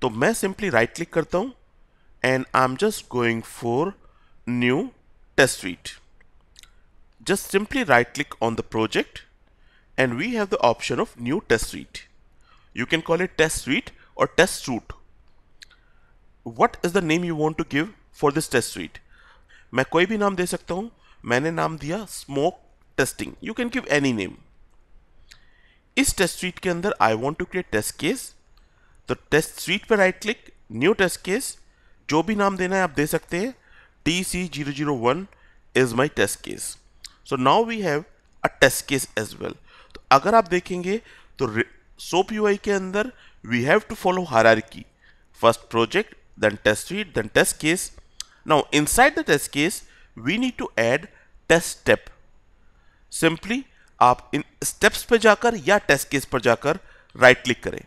तो मैं सिंपली राइट क्लिक करता हूँ and I'm just going for new test suite. just simply right click on the project and we have the option of new test suite. You can call it test suite or test suite. What is the name you want to give for this test suite? मैं कोई भी नाम दे सकता हूँ मैंने नाम दिया smoke testing you can give any name इस टेस्ट स्वीट के अंदर I want to create test case तो टेस्ट स्वीट पर right click new test case जो भी नाम देना है आप दे सकते हैं T C zero zero one is my test case so now we have a test case as well तो अगर आप देखेंगे तो सोप यू के अंदर वी हैव टू फॉलो की first project then test suite then test case Now inside the test case, we need to add test step. Simply आप इन steps पर जाकर या test case पर जाकर right click करें.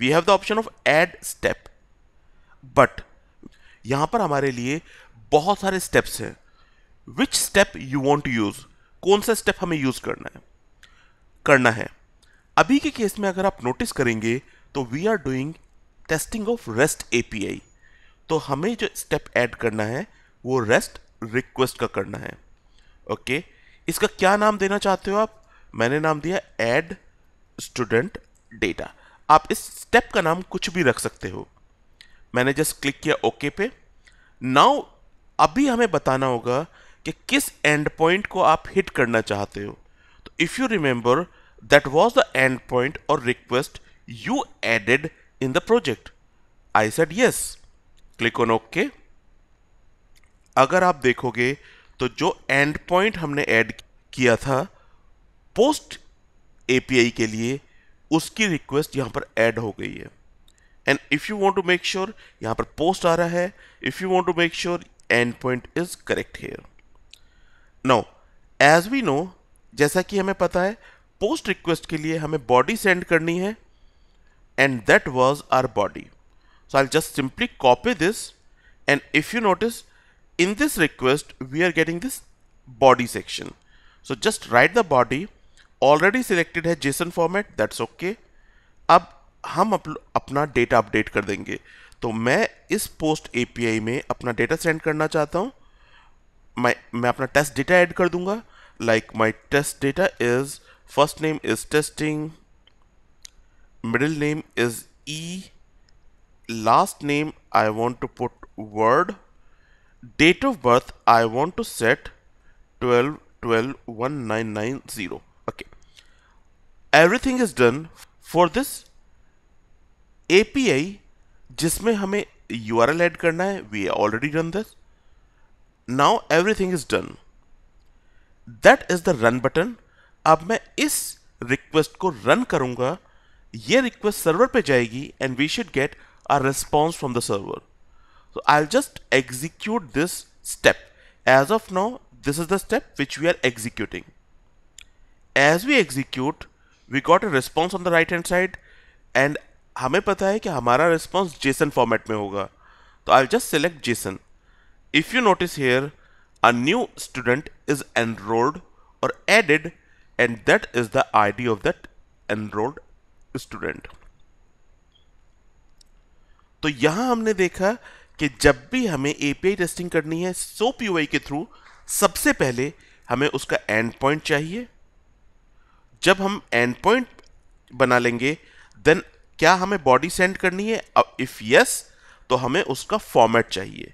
We have the option of add step. But यहाँ पर हमारे लिए बहुत सारे steps हैं. Which step you want to use? कौन सा step हमें use करना है? करना है अभी के केस में अगर आप नोटिस करेंगे तो we are doing testing of rest API तो हमें जो स्टेप ऐड करना है वो रेस्ट रिक्वेस्ट का करना है ओके okay? इसका क्या नाम देना चाहते हो आप मैंने नाम दिया ऐड स्टूडेंट डेटा आप इस स्टेप का नाम कुछ भी रख सकते हो मैंने जस्ट क्लिक किया ओके okay पे नाउ अभी हमें बताना होगा कि किस एंड पॉइंट को आप हिट करना चाहते हो तो if you remember that was the end point और request you added in the project I said yes click on okay अगर आप देखोगे तो जो एंड पॉइंट हमने ऐड किया था पोस्ट एपीआई के लिए उसकी रिक्वेस्ट यहाँ पर ऐड हो गई है and if you want to make sure यहां पर पोस्ट आ रहा है if you want to make sure end point is correct here no as we know जैसा कि हमें पता है पोस्ट रिक्वेस्ट के लिए हमें बॉडी सेंड करनी है and that was our body So I'll just simply copy this and if you notice in this request we are getting this body section. So just write the body already selected है जेसन फॉर्मेट दैट्स ओके अब हम अप, अपना डेटा अपडेट कर देंगे तो मैं इस पोस्ट एपीआई में अपना डेटा सेंड करना चाहता हूँ मैं मैं अपना टेस्ट डेटा ऐड कर दूंगा like my test data is first name is testing middle name is E last name I want to put word date of birth I want to set 12 12 1990 okay everything is done for this API जिसमें हमें URL ऐड करना है we already done this now everything is done that is the run button अब मैं इस request को run करूंगा ये request server पे जाएगी and we should get a response from the server. So I'll just execute this step. As of now, this is the step which we are executing. As we execute, we got a response on the right hand side and हमें पता है कि हमारा रिस्पॉन्स जेसन फॉर्मेट में होगा तो I just select JSON if you notice here a new student is enrolled और added and that is the ID of that enrolled student तो यहां हमने देखा कि जब भी हमें एपीआई टेस्टिंग करनी है सोप यूआई के थ्रू सबसे पहले हमें उसका एंड पॉइंट चाहिए जब हम एंड पॉइंट बना लेंगे देन क्या हमें बॉडी सेंड करनी है अब इफ यस तो हमें उसका फॉर्मेट चाहिए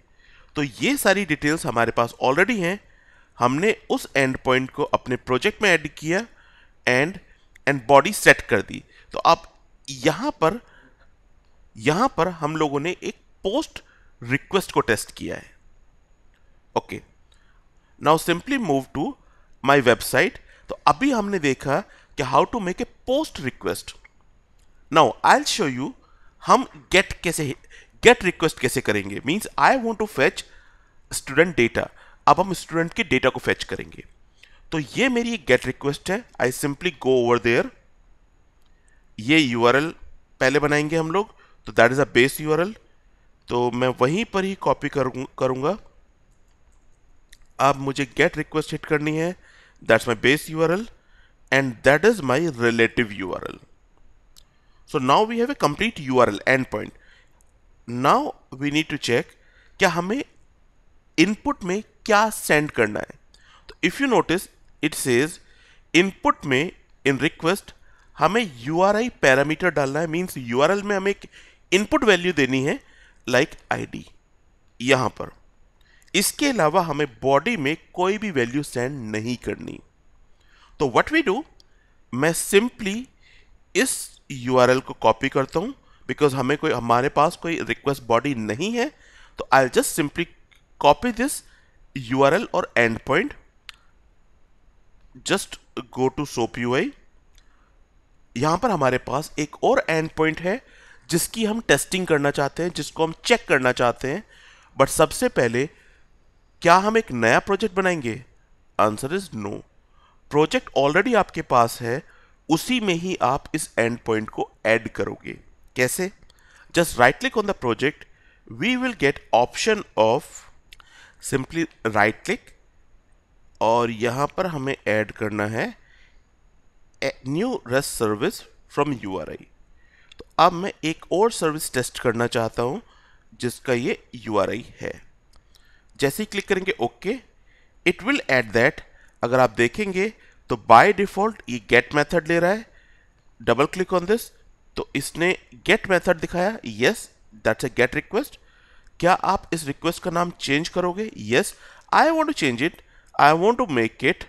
तो ये सारी डिटेल्स हमारे पास ऑलरेडी हैं हमने उस एंड पॉइंट को अपने प्रोजेक्ट में ऐड किया एंड एंड बॉडी सेट कर दी तो आप यहाँ पर यहां पर हम लोगों ने एक पोस्ट रिक्वेस्ट को टेस्ट किया है okay now simply move to my website तो अभी हमने देखा कि how to make a post request now I show you हम गेट कैसे गेट रिक्वेस्ट कैसे करेंगे means I want to fetch student data अब हम स्टूडेंट के डेटा को फेच करेंगे तो ये मेरी एक गेट रिक्वेस्ट है I simply go over there ये यू पहले बनाएंगे हम लोग तो that is a base U तो मैं वहीं पर ही कॉपी करूंगा अब मुझे गेट रिक्वेस्ट हिट करनी है that's my base U R L and that is my relative U R L so now we have a complete U R L end point now we need to check क्या हमें इनपुट में क्या सेंड करना है तो if you notice it says input में इन रिक्वेस्ट हमें यू आर आई पैरामीटर डालना है मीन्स यू आर एल में हमें इनपुट वैल्यू देनी है लाइक आईडी यहां पर इसके अलावा हमें बॉडी में कोई भी वैल्यू सेंड नहीं करनी तो व्हाट वी डू मैं सिंपली इस यूआरएल को कॉपी करता हूं बिकॉज हमें कोई हमारे पास कोई रिक्वेस्ट बॉडी नहीं है तो I just simply copy this URL और end point just go to Soap U I यहां पर हमारे पास एक और एंड पॉइंट है जिसकी हम टेस्टिंग करना चाहते हैं जिसको हम चेक करना चाहते हैं बट सबसे पहले क्या हम एक नया प्रोजेक्ट बनाएंगे answer is no project already आपके पास है उसी में ही आप इस एंड पॉइंट को ऐड करोगे कैसे just right click on the project we will get option of simply right click और यहाँ पर हमें ऐड करना है new rest service from U R I तो अब मैं एक और सर्विस टेस्ट करना चाहता हूँ जिसका ये यू है जैसे ही क्लिक करेंगे okay it will add that अगर आप देखेंगे तो बाय डिफ़ॉल्ट ये गेट मेथड ले रहा है डबल क्लिक ऑन दिस तो इसने गेट मेथड दिखाया yes that's a get request क्या आप इस रिक्वेस्ट का नाम चेंज करोगे yes I want to change it I want to make it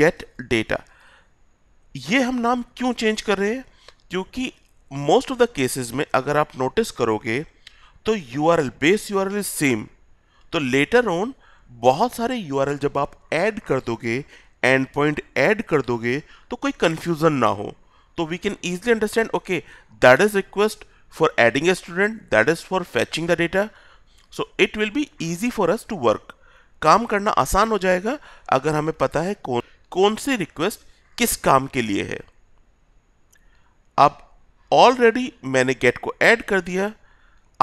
get data ये हम नाम क्यों चेंज कर रहे हैं क्योंकि मोस्ट ऑफ द केसेस में अगर आप नोटिस करोगे तो U R L base U R L is same तो लेटर ऑन बहुत सारे यू आर एल जब आप ऐड कर दोगे एंड पॉइंट ऐड कर दोगे तो कोई कन्फ्यूज़न ना हो तो we can easily understand okay that is request for adding a student that is for fetching the data so it will be easy for us to work काम करना आसान हो जाएगा अगर हमें पता है कौन कौन सी रिक्वेस्ट किस काम के लिए है अब ऑलरेडी मैंने गेट को ऐड कर दिया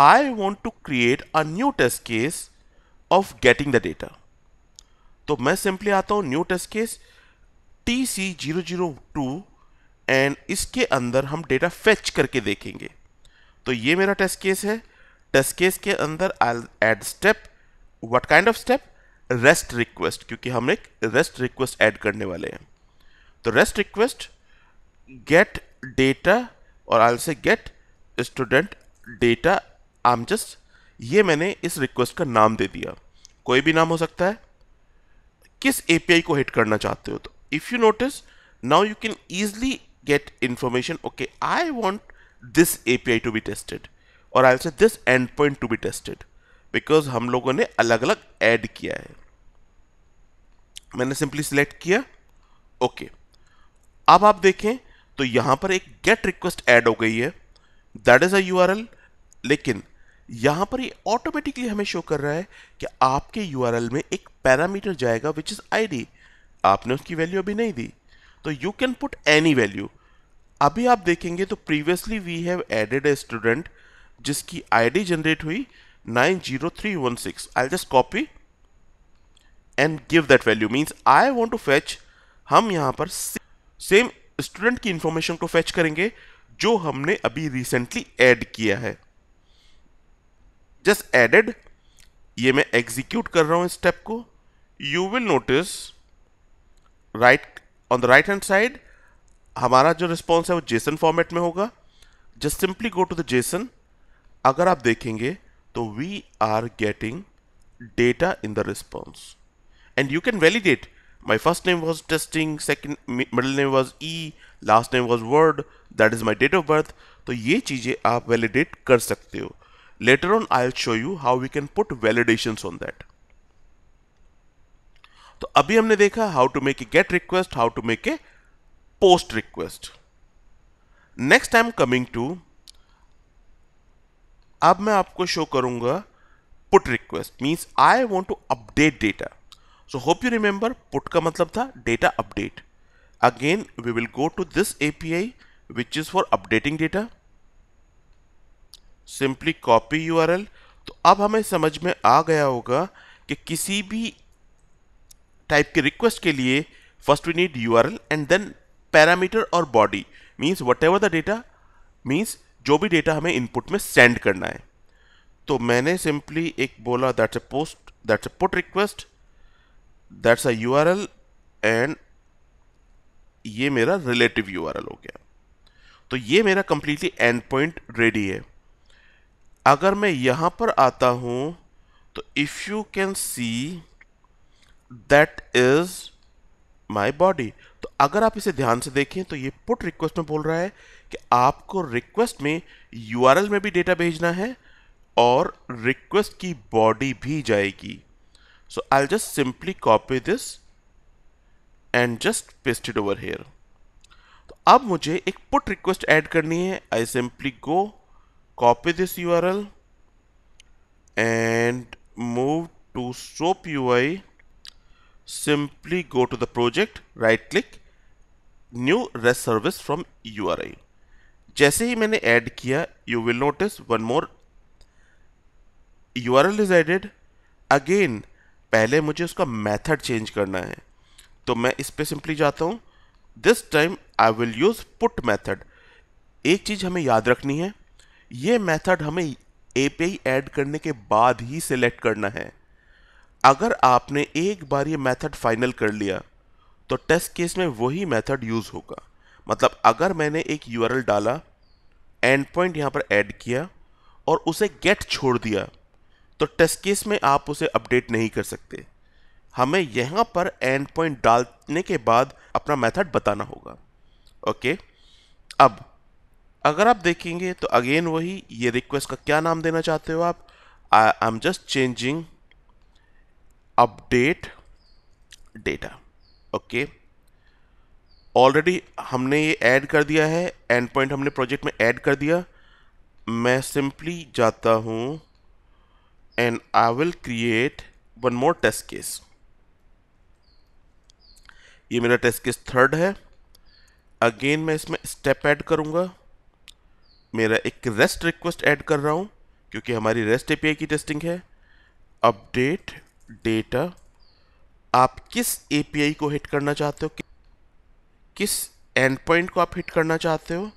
I want to create a new test case of getting the data तो मैं सिंपली आता हूँ new test case T C zero zero two and इसके अंदर हम डेटा फेच करके देखेंगे तो ये मेरा टेस्ट केस है टेस्ट केस के अंदर I add step what kind of step rest request क्योंकि हम एक रेस्ट रिक्वेस्ट ऐड करने वाले हैं तो रेस्ट रिक्वेस्ट गेट डेटा और I say get student data um just ये मैंने इस रिक्वेस्ट का नाम दे दिया कोई भी नाम हो सकता है किस एपीआई को हिट करना चाहते हो तो if you notice now you can easily get information okay I want this A P I to be tested और I say this end point to be tested because हम लोगों ने अलग अलग एड किया है मैंने सिंपली सिलेक्ट किया ओके okay. अब आप देखें तो यहां पर एक गेट रिक्वेस्ट ऐड हो गई है दैट इज़ अर यूआरएल लेकिन यहां पर ये ऑटोमेटिकली हमें शो कर रहा है कि आपके एल में एक पैरामीटर जाएगा विच इज़ डी आपने उसकी वैल्यू अभी नहीं दी तो you can put any value अभी आप देखेंगे तो previously we have added a student जिसकी आईडी जनरेट हुई 90316 I just copy and give that value means I want to fetch हम यहां पर सेम स्टूडेंट की इंफॉर्मेशन को फेच करेंगे जो हमने अभी रिसेंटली ऐड किया है जस्ट एडेड ये मैं एग्जीक्यूट कर रहा हूं इस स्टेप को you will notice right on the right hand side हमारा जो रिस्पॉन्स है वो जेसन फॉर्मेट में होगा just simply go to the JSON अगर आप देखेंगे तो we are getting data in the response and you can validate my first name was testing second middle name was e last name was word that is my date of birth तो ये चीज़ें आप वैलिडेट कर सकते हो later on I show you how we can put validation on that तो अभी हमने देखा how to make a get request how to make a post request next I am coming to अब मैं आपको शो करूंगा put request means I want to update data so hope you remember put का मतलब था data update again we will go to this API which is for updating data simply copy URL तो अब हमें समझ में आ गया होगा कि किसी भी टाइप के रिक्वेस्ट के लिए first we need URL and then parameter और body means whatever the data means जो भी डेटा हमें इनपुट में सेंड करना है तो मैंने सिंपली एक बोला that's a post that's a put request that's a U R L and ये मेरा रिलेटिव यू आर एल हो गया तो ये मेरा कंप्लीटली एंड पॉइंट रेडी है अगर मैं यहां पर आता हूँ तो if you can see that is my body तो अगर आप इसे ध्यान से देखें तो ये पुट रिक्वेस्ट में बोल रहा है कि आपको रिक्वेस्ट में यू में भी डेटा भेजना है और रिक्वेस्ट की बॉडी भी जाएगी So I'll just simply copy this and just paste it over here. So अब मुझे एक put request add simply go copy this URL and move to Soap UI. Simply go to the project, right click, new REST service from URI. जैसे ही मैंने add किया, you will notice one more URL is added. Again, पहले मुझे उसका मेथड चेंज करना है तो मैं इस पर सिंपली जाता हूँ this time I will use put method एक चीज़ हमें याद रखनी है ये मेथड हमें ए एपीआई ऐड करने के बाद ही सिलेक्ट करना है अगर आपने एक बार ये मेथड फाइनल कर लिया तो टेस्ट केस में वही मेथड यूज़ होगा मतलब अगर मैंने एक एल डाला एंड पॉइंट यहाँ पर ऐड किया और उसे गेट छोड़ दिया तो टेस्ट केस में आप उसे अपडेट नहीं कर सकते हमें यहाँ पर एंड पॉइंट डालने के बाद अपना मेथड बताना होगा ओके अब अगर आप देखेंगे तो अगेन वही ये रिक्वेस्ट का क्या नाम देना चाहते हो आप I am just changing update data okay already हमने ये ऐड कर दिया है एंड पॉइंट हमने प्रोजेक्ट में ऐड कर दिया मैं सिंपली जाता हूँ and I will create one more test case ये मेरा टेस्ट केस थर्ड है अगेन मैं इसमें स्टेप add करूँगा मेरा एक रेस्ट रिक्वेस्ट ऐड कर रहा हूँ क्योंकि हमारी रेस्ट API की टेस्टिंग है अपडेट डेटा आप किस API को हिट करना चाहते हो किस एंड पॉइंट को आप हिट करना चाहते हो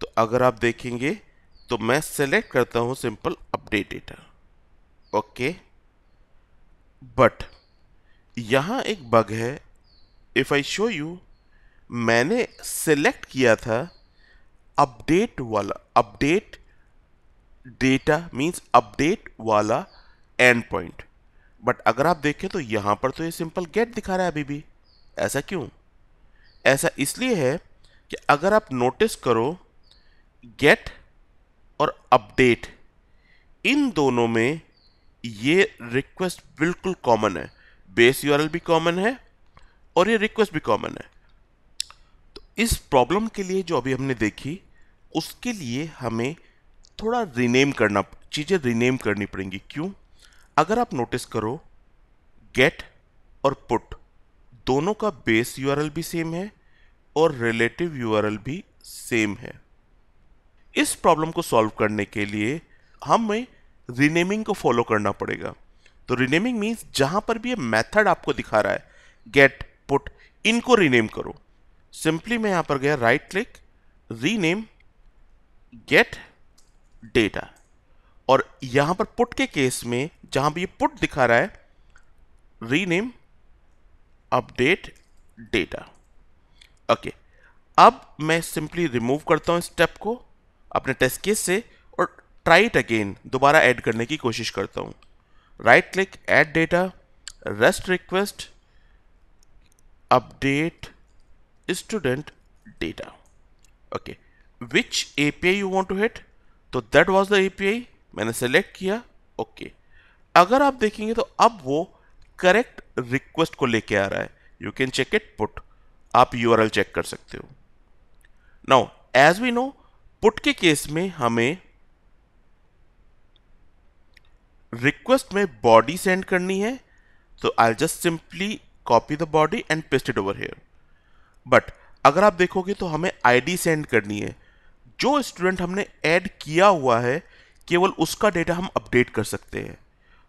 तो अगर आप देखेंगे तो मैं सेलेक्ट करता हूँ simple update data okay but यहाँ एक बग है इफ़ आई शो यू मैंने सेलेक्ट किया था अपडेट वाला अपडेट डेटा मींस अपडेट वाला एंड पॉइंट बट अगर आप देखें तो यहाँ पर तो ये सिंपल गेट दिखा रहा है अभी भी ऐसा क्यों ऐसा इसलिए है कि अगर आप नोटिस करो गेट और अपडेट इन दोनों में ये रिक्वेस्ट बिल्कुल कॉमन है बेस यू भी कॉमन है और ये रिक्वेस्ट भी कॉमन है तो इस प्रॉब्लम के लिए जो अभी हमने देखी उसके लिए हमें थोड़ा रिनेम करना चीज़ें रिनेम करनी पड़ेंगी क्यों अगर आप नोटिस करो गेट और पुट दोनों का बेस यू भी सेम है और रिलेटिव यू भी सेम है इस प्रॉब्लम को सॉल्व करने के लिए हमें रीनेमिंग को फॉलो करना पड़ेगा तो रीनेमिंग मीन्स जहां पर भी ये मेथड आपको दिखा रहा है गेट पुट इनको रीनेम करो सिंपली मैं यहां पर गया right click rename get data और यहां पर पुट के केस में जहां भी ये पुट दिखा रहा है रीनेम अपडेट डेटा ओके अब मैं सिंपली रिमूव करता हूं स्टेप को अपने टेस्ट केस से ट्राई इट अगेन दोबारा ऐड करने की कोशिश करता हूँ right click add data rest request update student data okay which A P I you want to hit तो that was the A P I मैंने सेलेक्ट किया ओके okay. अगर आप देखेंगे तो अब वो करेक्ट रिक्वेस्ट को लेके आ रहा है you can check it put आप यू आर एल चेक कर सकते हो now as we know put के केस में हमें रिक्वेस्ट में बॉडी सेंड करनी है तो I just simply copy the body and paste it over here but अगर आप देखोगे तो हमें आईडी सेंड करनी है जो स्टूडेंट हमने ऐड किया हुआ है केवल उसका डेटा हम अपडेट कर सकते हैं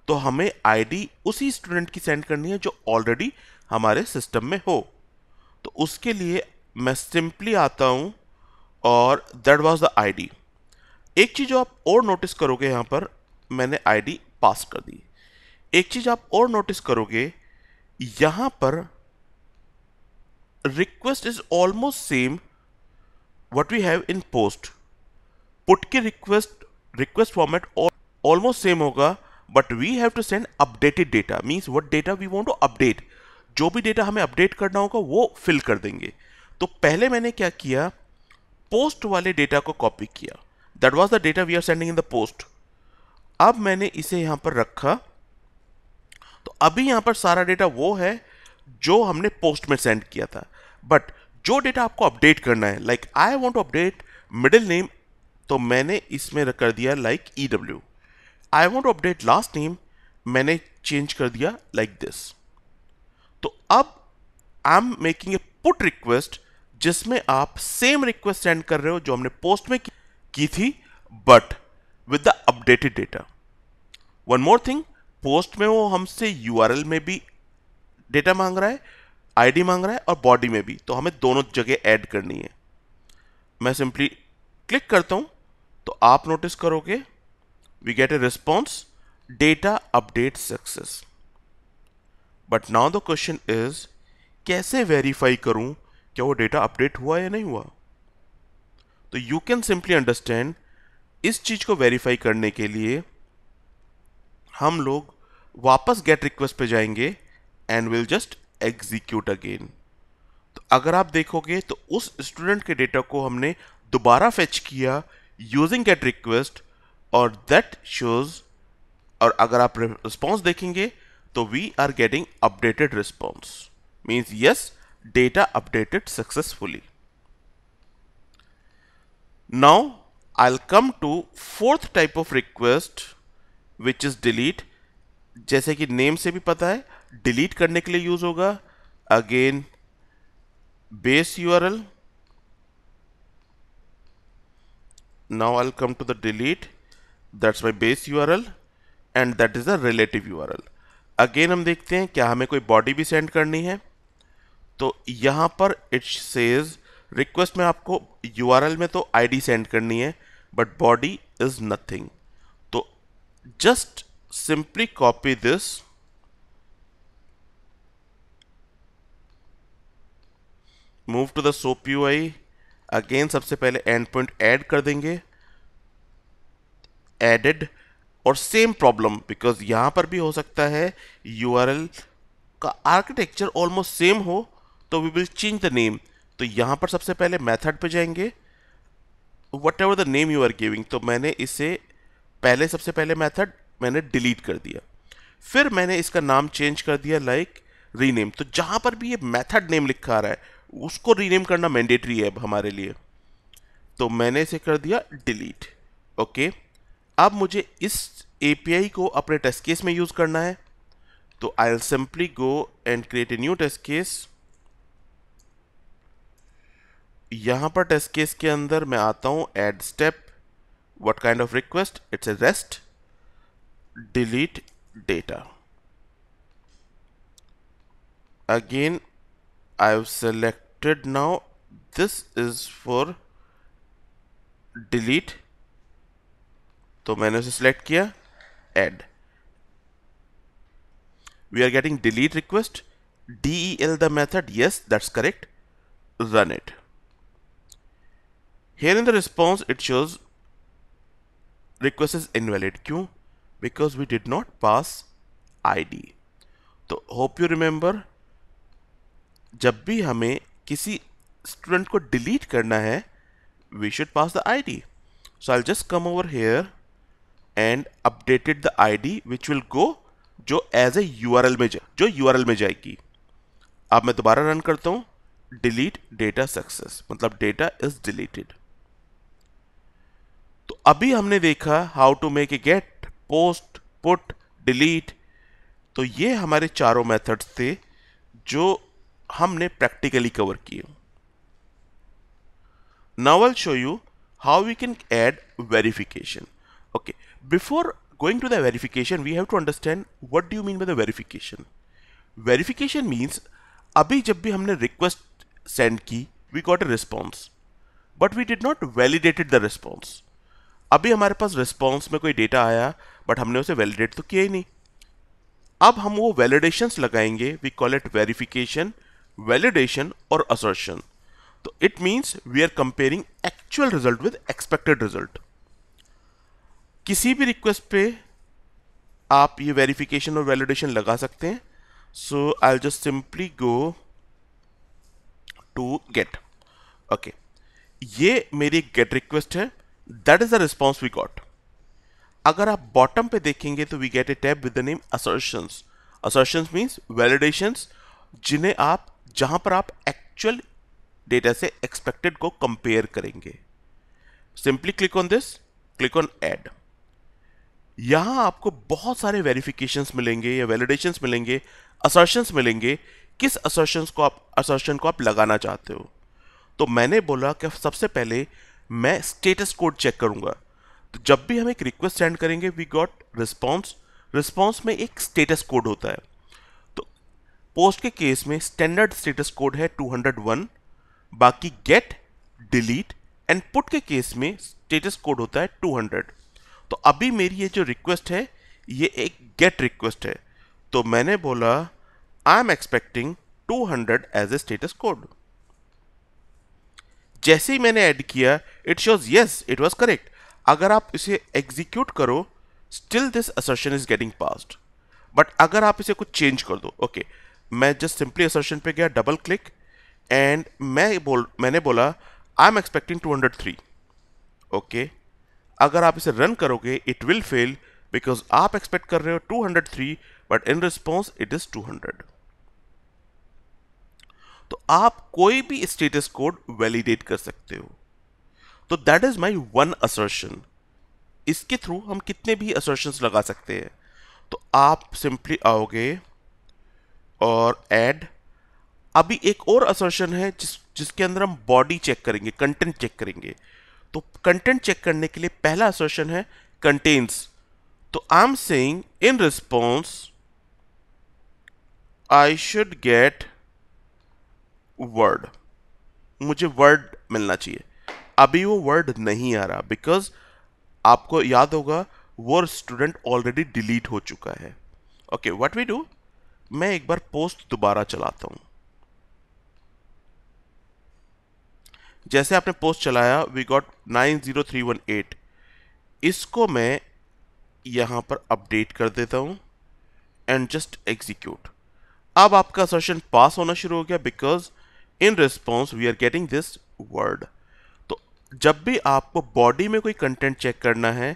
तो हमें आईडी उसी स्टूडेंट की सेंड करनी है जो ऑलरेडी हमारे सिस्टम में हो तो उसके लिए मैं सिंपली आता हूँ और दैट वाज द आईडी एक चीज़ जो आप और नोटिस करोगे यहाँ पर मैंने आईडी पास कर दी एक चीज आप और नोटिस करोगे यहां पर request is almost same what we have in post put की request request format almost same होगा but we have to send updated data means what data we want to update जो भी डेटा हमें अपडेट करना होगा वो फिल कर देंगे तो पहले मैंने क्या किया पोस्ट वाले डेटा को कॉपी किया that was the data we are sending in the post अब मैंने इसे यहाँ पर रखा तो अभी यहाँ पर सारा डेटा वो है जो हमने पोस्ट में सेंड किया था बट जो डेटा आपको अपडेट करना है like I want to update middle name तो मैंने इसमें कर दिया like E W I want to update last name मैंने चेंज कर दिया लाइक like दिस तो अब I am making a put request जिसमें आप सेम रिक्वेस्ट सेंड कर रहे हो जो हमने पोस्ट में की थी but with the updated data one more thing post में वो हमसे यू में भी डेटा मांग रहा है आईडी मांग रहा है और बॉडी में भी तो हमें दोनों जगह ऐड करनी है मैं सिंपली क्लिक करता हूँ तो आप नोटिस करोगे we get a response data update success but now the question is कैसे वेरीफाई करूं क्या वो डेटा अपडेट हुआ या नहीं हुआ तो यू कैन सिंपली अंडरस्टैंड इस चीज़ को वेरीफाई करने के लिए हम लोग वापस गेट रिक्वेस्ट पे जाएंगे and will just execute again तो अगर आप देखोगे तो उस स्टूडेंट के डेटा को हमने दोबारा फेच किया यूजिंग गेट रिक्वेस्ट और दैट शोज और अगर आप रिस्पॉन्स देखेंगे तो we are getting updated response means yes data updated successfully now I'll come to fourth type of request which is delete जैसे कि नेम से भी पता है डिलीट करने के लिए यूज होगा again base URL now I'll come to the delete that's my base URL and that is the relative URL again हम देखते हैं क्या हमें कोई बॉडी भी सेंड करनी है तो यहाँ पर इट सेज रिक्वेस्ट में आपको URL में तो आई डी सेंड करनी है बट बॉडी इज नथिंग तो just simply copy this move to the soap U I again सबसे पहले एंड पॉइंट एड कर देंगे एडेड और सेम प्रॉब्लम बिकॉज यहां पर भी हो सकता है यू आर एल का आर्किटेक्चर ऑलमोस्ट सेम हो तो we will change the name तो यहां पर सबसे पहले मैथड पे जाएंगे whatever the name you are giving तो मैंने इसे पहले सबसे पहले मैथड मैंने डिलीट कर दिया फिर मैंने इसका नाम चेंज कर दिया लाइक रीनेम तो जहाँ पर भी ये मैथड नेम लिखा आ रहा है उसको रीनेम करना मैंडेटरी है अब हमारे लिए तो मैंने इसे कर दिया डिलीट ओके अब मुझे इस ए को अपने टेस्ट केस में यूज़ करना है तो I'll simply go and create a new test case यहां पर टेस्ट केस के अंदर मैं आता हूं add step what kind of request it's a rest delete data again I have selected now this is for delete तो मैंने उसे सिलेक्ट किया add we are getting delete request D E L the method yes that's correct run it Here in the response it shows request is invalid. Q Because we did not pass ID. तो होप यू रिमेंबर जब भी हमें किसी स्टूडेंट को डिलीट करना है we should pass the I D so I just come over here and updated the I D which will go जो as a U R L में जा जो यू आर एल में जाएगी अब मैं दोबारा रन करता हूँ डिलीट डेटा सक्सेस मतलब डेटा इज डिलीटेड तो अभी हमने देखा how to make a get post put delete तो ये हमारे चारों मेथड्स थे जो हमने प्रैक्टिकली कवर किए now I'll show you how we can add verification okay before going to the verification we have to understand what do you mean by the verification verification means अभी जब भी हमने रिक्वेस्ट सेंड की we got a response but we did not validated the response अभी हमारे पास रिस्पॉन्स में कोई डेटा आया बट हमने उसे वैलिडेट तो किया ही नहीं अब हम वो वैलिडेशंस लगाएंगे we call it verification validation और असर्शन तो it means we are comparing actual result with expected result किसी भी रिक्वेस्ट पे आप ये वेरिफिकेशन और वैलिडेशन लगा सकते हैं so I just simply go to get okay ये मेरी गेट रिक्वेस्ट है that is the response we got अगर आप बॉटम पे देखेंगे तो we get a tab with the name assertions assertions means validations जिन्हें आप जहां पर आप एक्चुअल डेटा से एक्सपेक्टेड को कंपेयर करेंगे simply click on this click on add यहां आपको बहुत सारे वेरिफिकेशन मिलेंगे या वैलिडेशन मिलेंगे असर्शंस मिलेंगे किस असर्शंस को आप असर्शन को आप लगाना चाहते हो तो मैंने बोला कि सबसे पहले मैं स्टेटस कोड चेक करूंगा तो जब भी हम एक रिक्वेस्ट सेंड करेंगे वी गॉट रिस्पॉन्स रिस्पॉन्स में एक स्टेटस कोड होता है तो पोस्ट के केस में स्टैंडर्ड स्टेटस कोड है 201 बाकी गेट डिलीट एंड पुट के केस में स्टेटस कोड होता है 200 तो अभी मेरी ये जो रिक्वेस्ट है ये एक गेट रिक्वेस्ट है तो मैंने बोला I am expecting 200 as a status code जैसे ही मैंने ऐड किया it shows yes it was correct अगर आप इसे एग्जीक्यूट करो still this assertion is getting passed but अगर आप इसे कुछ चेंज कर दो ओके मैं जस्ट सिंपली असर्शन पे गया डबल क्लिक एंड मैं बोल मैंने बोला I am expecting two hundred three okay अगर आप इसे रन करोगे इट विल फेल बिकॉज आप एक्सपेक्ट कर रहे हो two hundred three but in response it is two hundred तो आप कोई भी स्टेटस कोड वैलिडेट कर सकते हो तो that is my one assertion इसके थ्रू हम कितने भी असर्शंस लगा सकते हैं तो आप सिंपली आओगे और ऐड अभी एक और असर्शन है जिस जिसके अंदर हम बॉडी चेक करेंगे कंटेंट चेक करेंगे तो कंटेंट चेक करने के लिए पहला असर्शन है कंटेंट्स तो I am saying in response I should get word मुझे वर्ड मिलना चाहिए अभी वो वर्ड नहीं आ रहा बिकॉज आपको याद होगा वो स्टूडेंट ऑलरेडी डिलीट हो चुका है ओके व्हाट वी डू मैं एक बार पोस्ट दोबारा चलाता हूँ जैसे आपने पोस्ट चलाया वी गॉट 90318 इसको मैं यहां पर अपडेट कर देता हूँ एंड जस्ट एग्जीक्यूट अब आपका सेशन पास होना शुरू हो गया because in response we are getting this word तो जब भी आपको बॉडी में कोई कंटेंट चेक करना है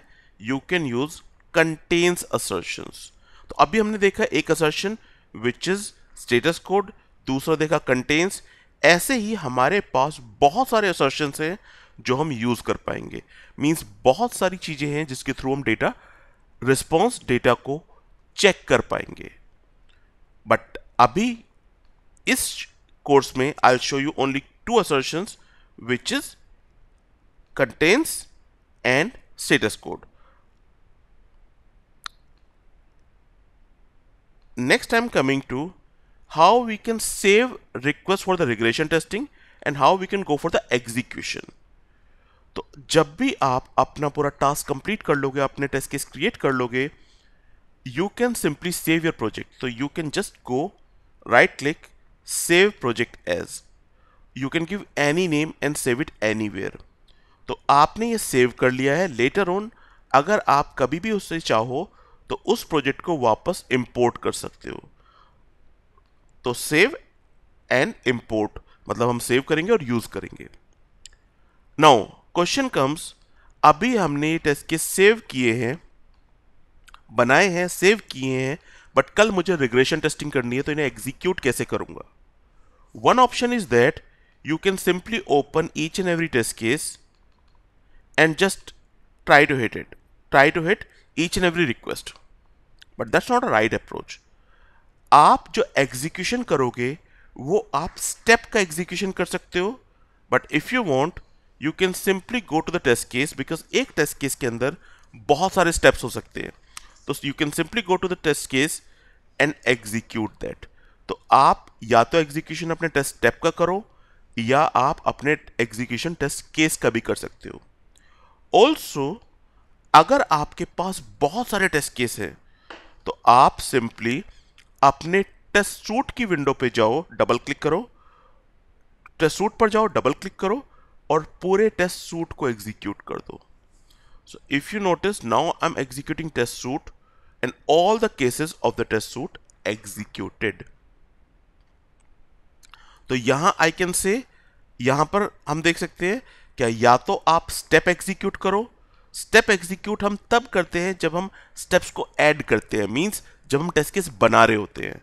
you can use contains assertions तो अभी हमने देखा एक assertion which is status code दूसरा देखा कंटेन्स ऐसे ही हमारे पास बहुत सारे असर्शंस हैं जो हम यूज़ कर पाएंगे मीन्स बहुत सारी चीज़ें हैं जिसके थ्रू हम डेटा रिस्पॉन्स डेटा को चेक कर पाएंगे बट अभी इस कोर्स में I show you only two assertion which is contains and status code next I am coming to how we can save request for the regression testing and how we can go for the execution तो जब भी आप अपना पूरा टास्क कंप्लीट कर लोगे अपने टेस्ट केस क्रिएट कर लोगे you can simply save your project तो you can just go right click save project as you can give any name and save it anywhere तो आपने ये सेव कर लिया है लेटर ऑन अगर आप कभी भी उससे चाहो तो उस प्रोजेक्ट को वापस इंपोर्ट कर सकते हो तो सेव एंड इंपोर्ट मतलब हम सेव करेंगे और यूज करेंगे नाउ क्वेश्चन कम्स अभी हमने टेस्ट के सेव किए हैं बनाए हैं सेव किए हैं बट कल मुझे रिग्रेशन टेस्टिंग करनी है तो इन्हें एग्जीक्यूट कैसे करूंगा one option is that you can simply open each and every test case and just try to hit it try to hit each and every request but that's not a right approach आप जो एग्जीक्यूशन करोगे वो आप स्टेप का एग्जीक्यूशन कर सकते हो but if you want you can simply go to the test case because एक टेस्ट केस के अंदर बहुत सारे स्टेप्स हो सकते हैं तो you can simply go to the test case and execute that तो आप या तो एग्जीक्यूशन अपने टेस्ट स्टेप का करो या आप अपने एग्जीक्यूशन टेस्ट केस का भी कर सकते हो ऑल्सो अगर आपके पास बहुत सारे टेस्ट केस हैं तो आप सिंपली अपने टेस्ट सूट की विंडो पे जाओ डबल क्लिक करो टेस्ट सूट पर जाओ डबल क्लिक करो और पूरे टेस्ट सूट को एग्जीक्यूट कर दो So if you notice now I'm executing test suite and all the cases of the test suite executed. तो यहां आई कैन से यहां पर हम देख सकते हैं क्या या तो आप स्टेप एग्जीक्यूट करो स्टेप एग्जीक्यूट हम तब करते हैं जब हम स्टेप्स को ऐड करते हैं मींस जब हम टेस्ट केस बना रहे होते हैं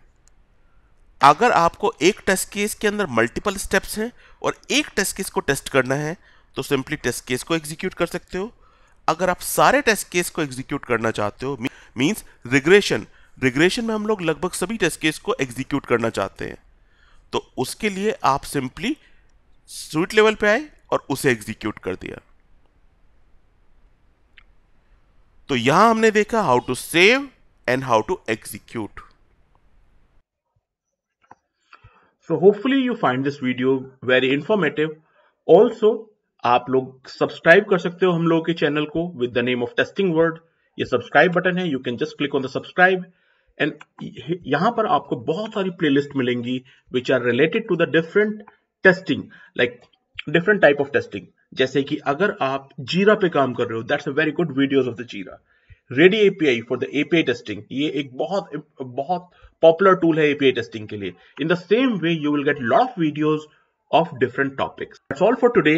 अगर आपको एक टेस्ट केस के अंदर मल्टीपल स्टेप्स हैं और एक टेस्ट केस को टेस्ट करना है तो सिंपली टेस्ट केस को एग्जीक्यूट कर सकते हो अगर आप सारे टेस्ट केस को एग्जीक्यूट करना चाहते हो मीन्स रिग्रेशन रिग्रेशन में हम लोग लगभग सभी टेस्ट केस को एग्जीक्यूट करना चाहते हैं तो उसके लिए आप सिंपली स्वीट लेवल पे आए और उसे एग्जीक्यूट कर दिया तो यहां हमने देखा how to save and how to execute so hopefully you find this video very informative also आप लोग सब्सक्राइब कर सकते हो हम लोगों के चैनल को with the name of testing world ये सब्सक्राइब बटन है you can just click on the subscribe एंड यहां पर आपको बहुत सारी प्लेलिस्ट मिलेंगी which are related to the different testing like different type of testing जैसे कि अगर आप जीरा पे काम कर रहे हो that's a very good videos of the Jira ready API for the API testing ये एक बहुत बहुत पॉपुलर टूल है एपीआई टेस्टिंग के लिए in the same way you will get lot of videos of different topics all for today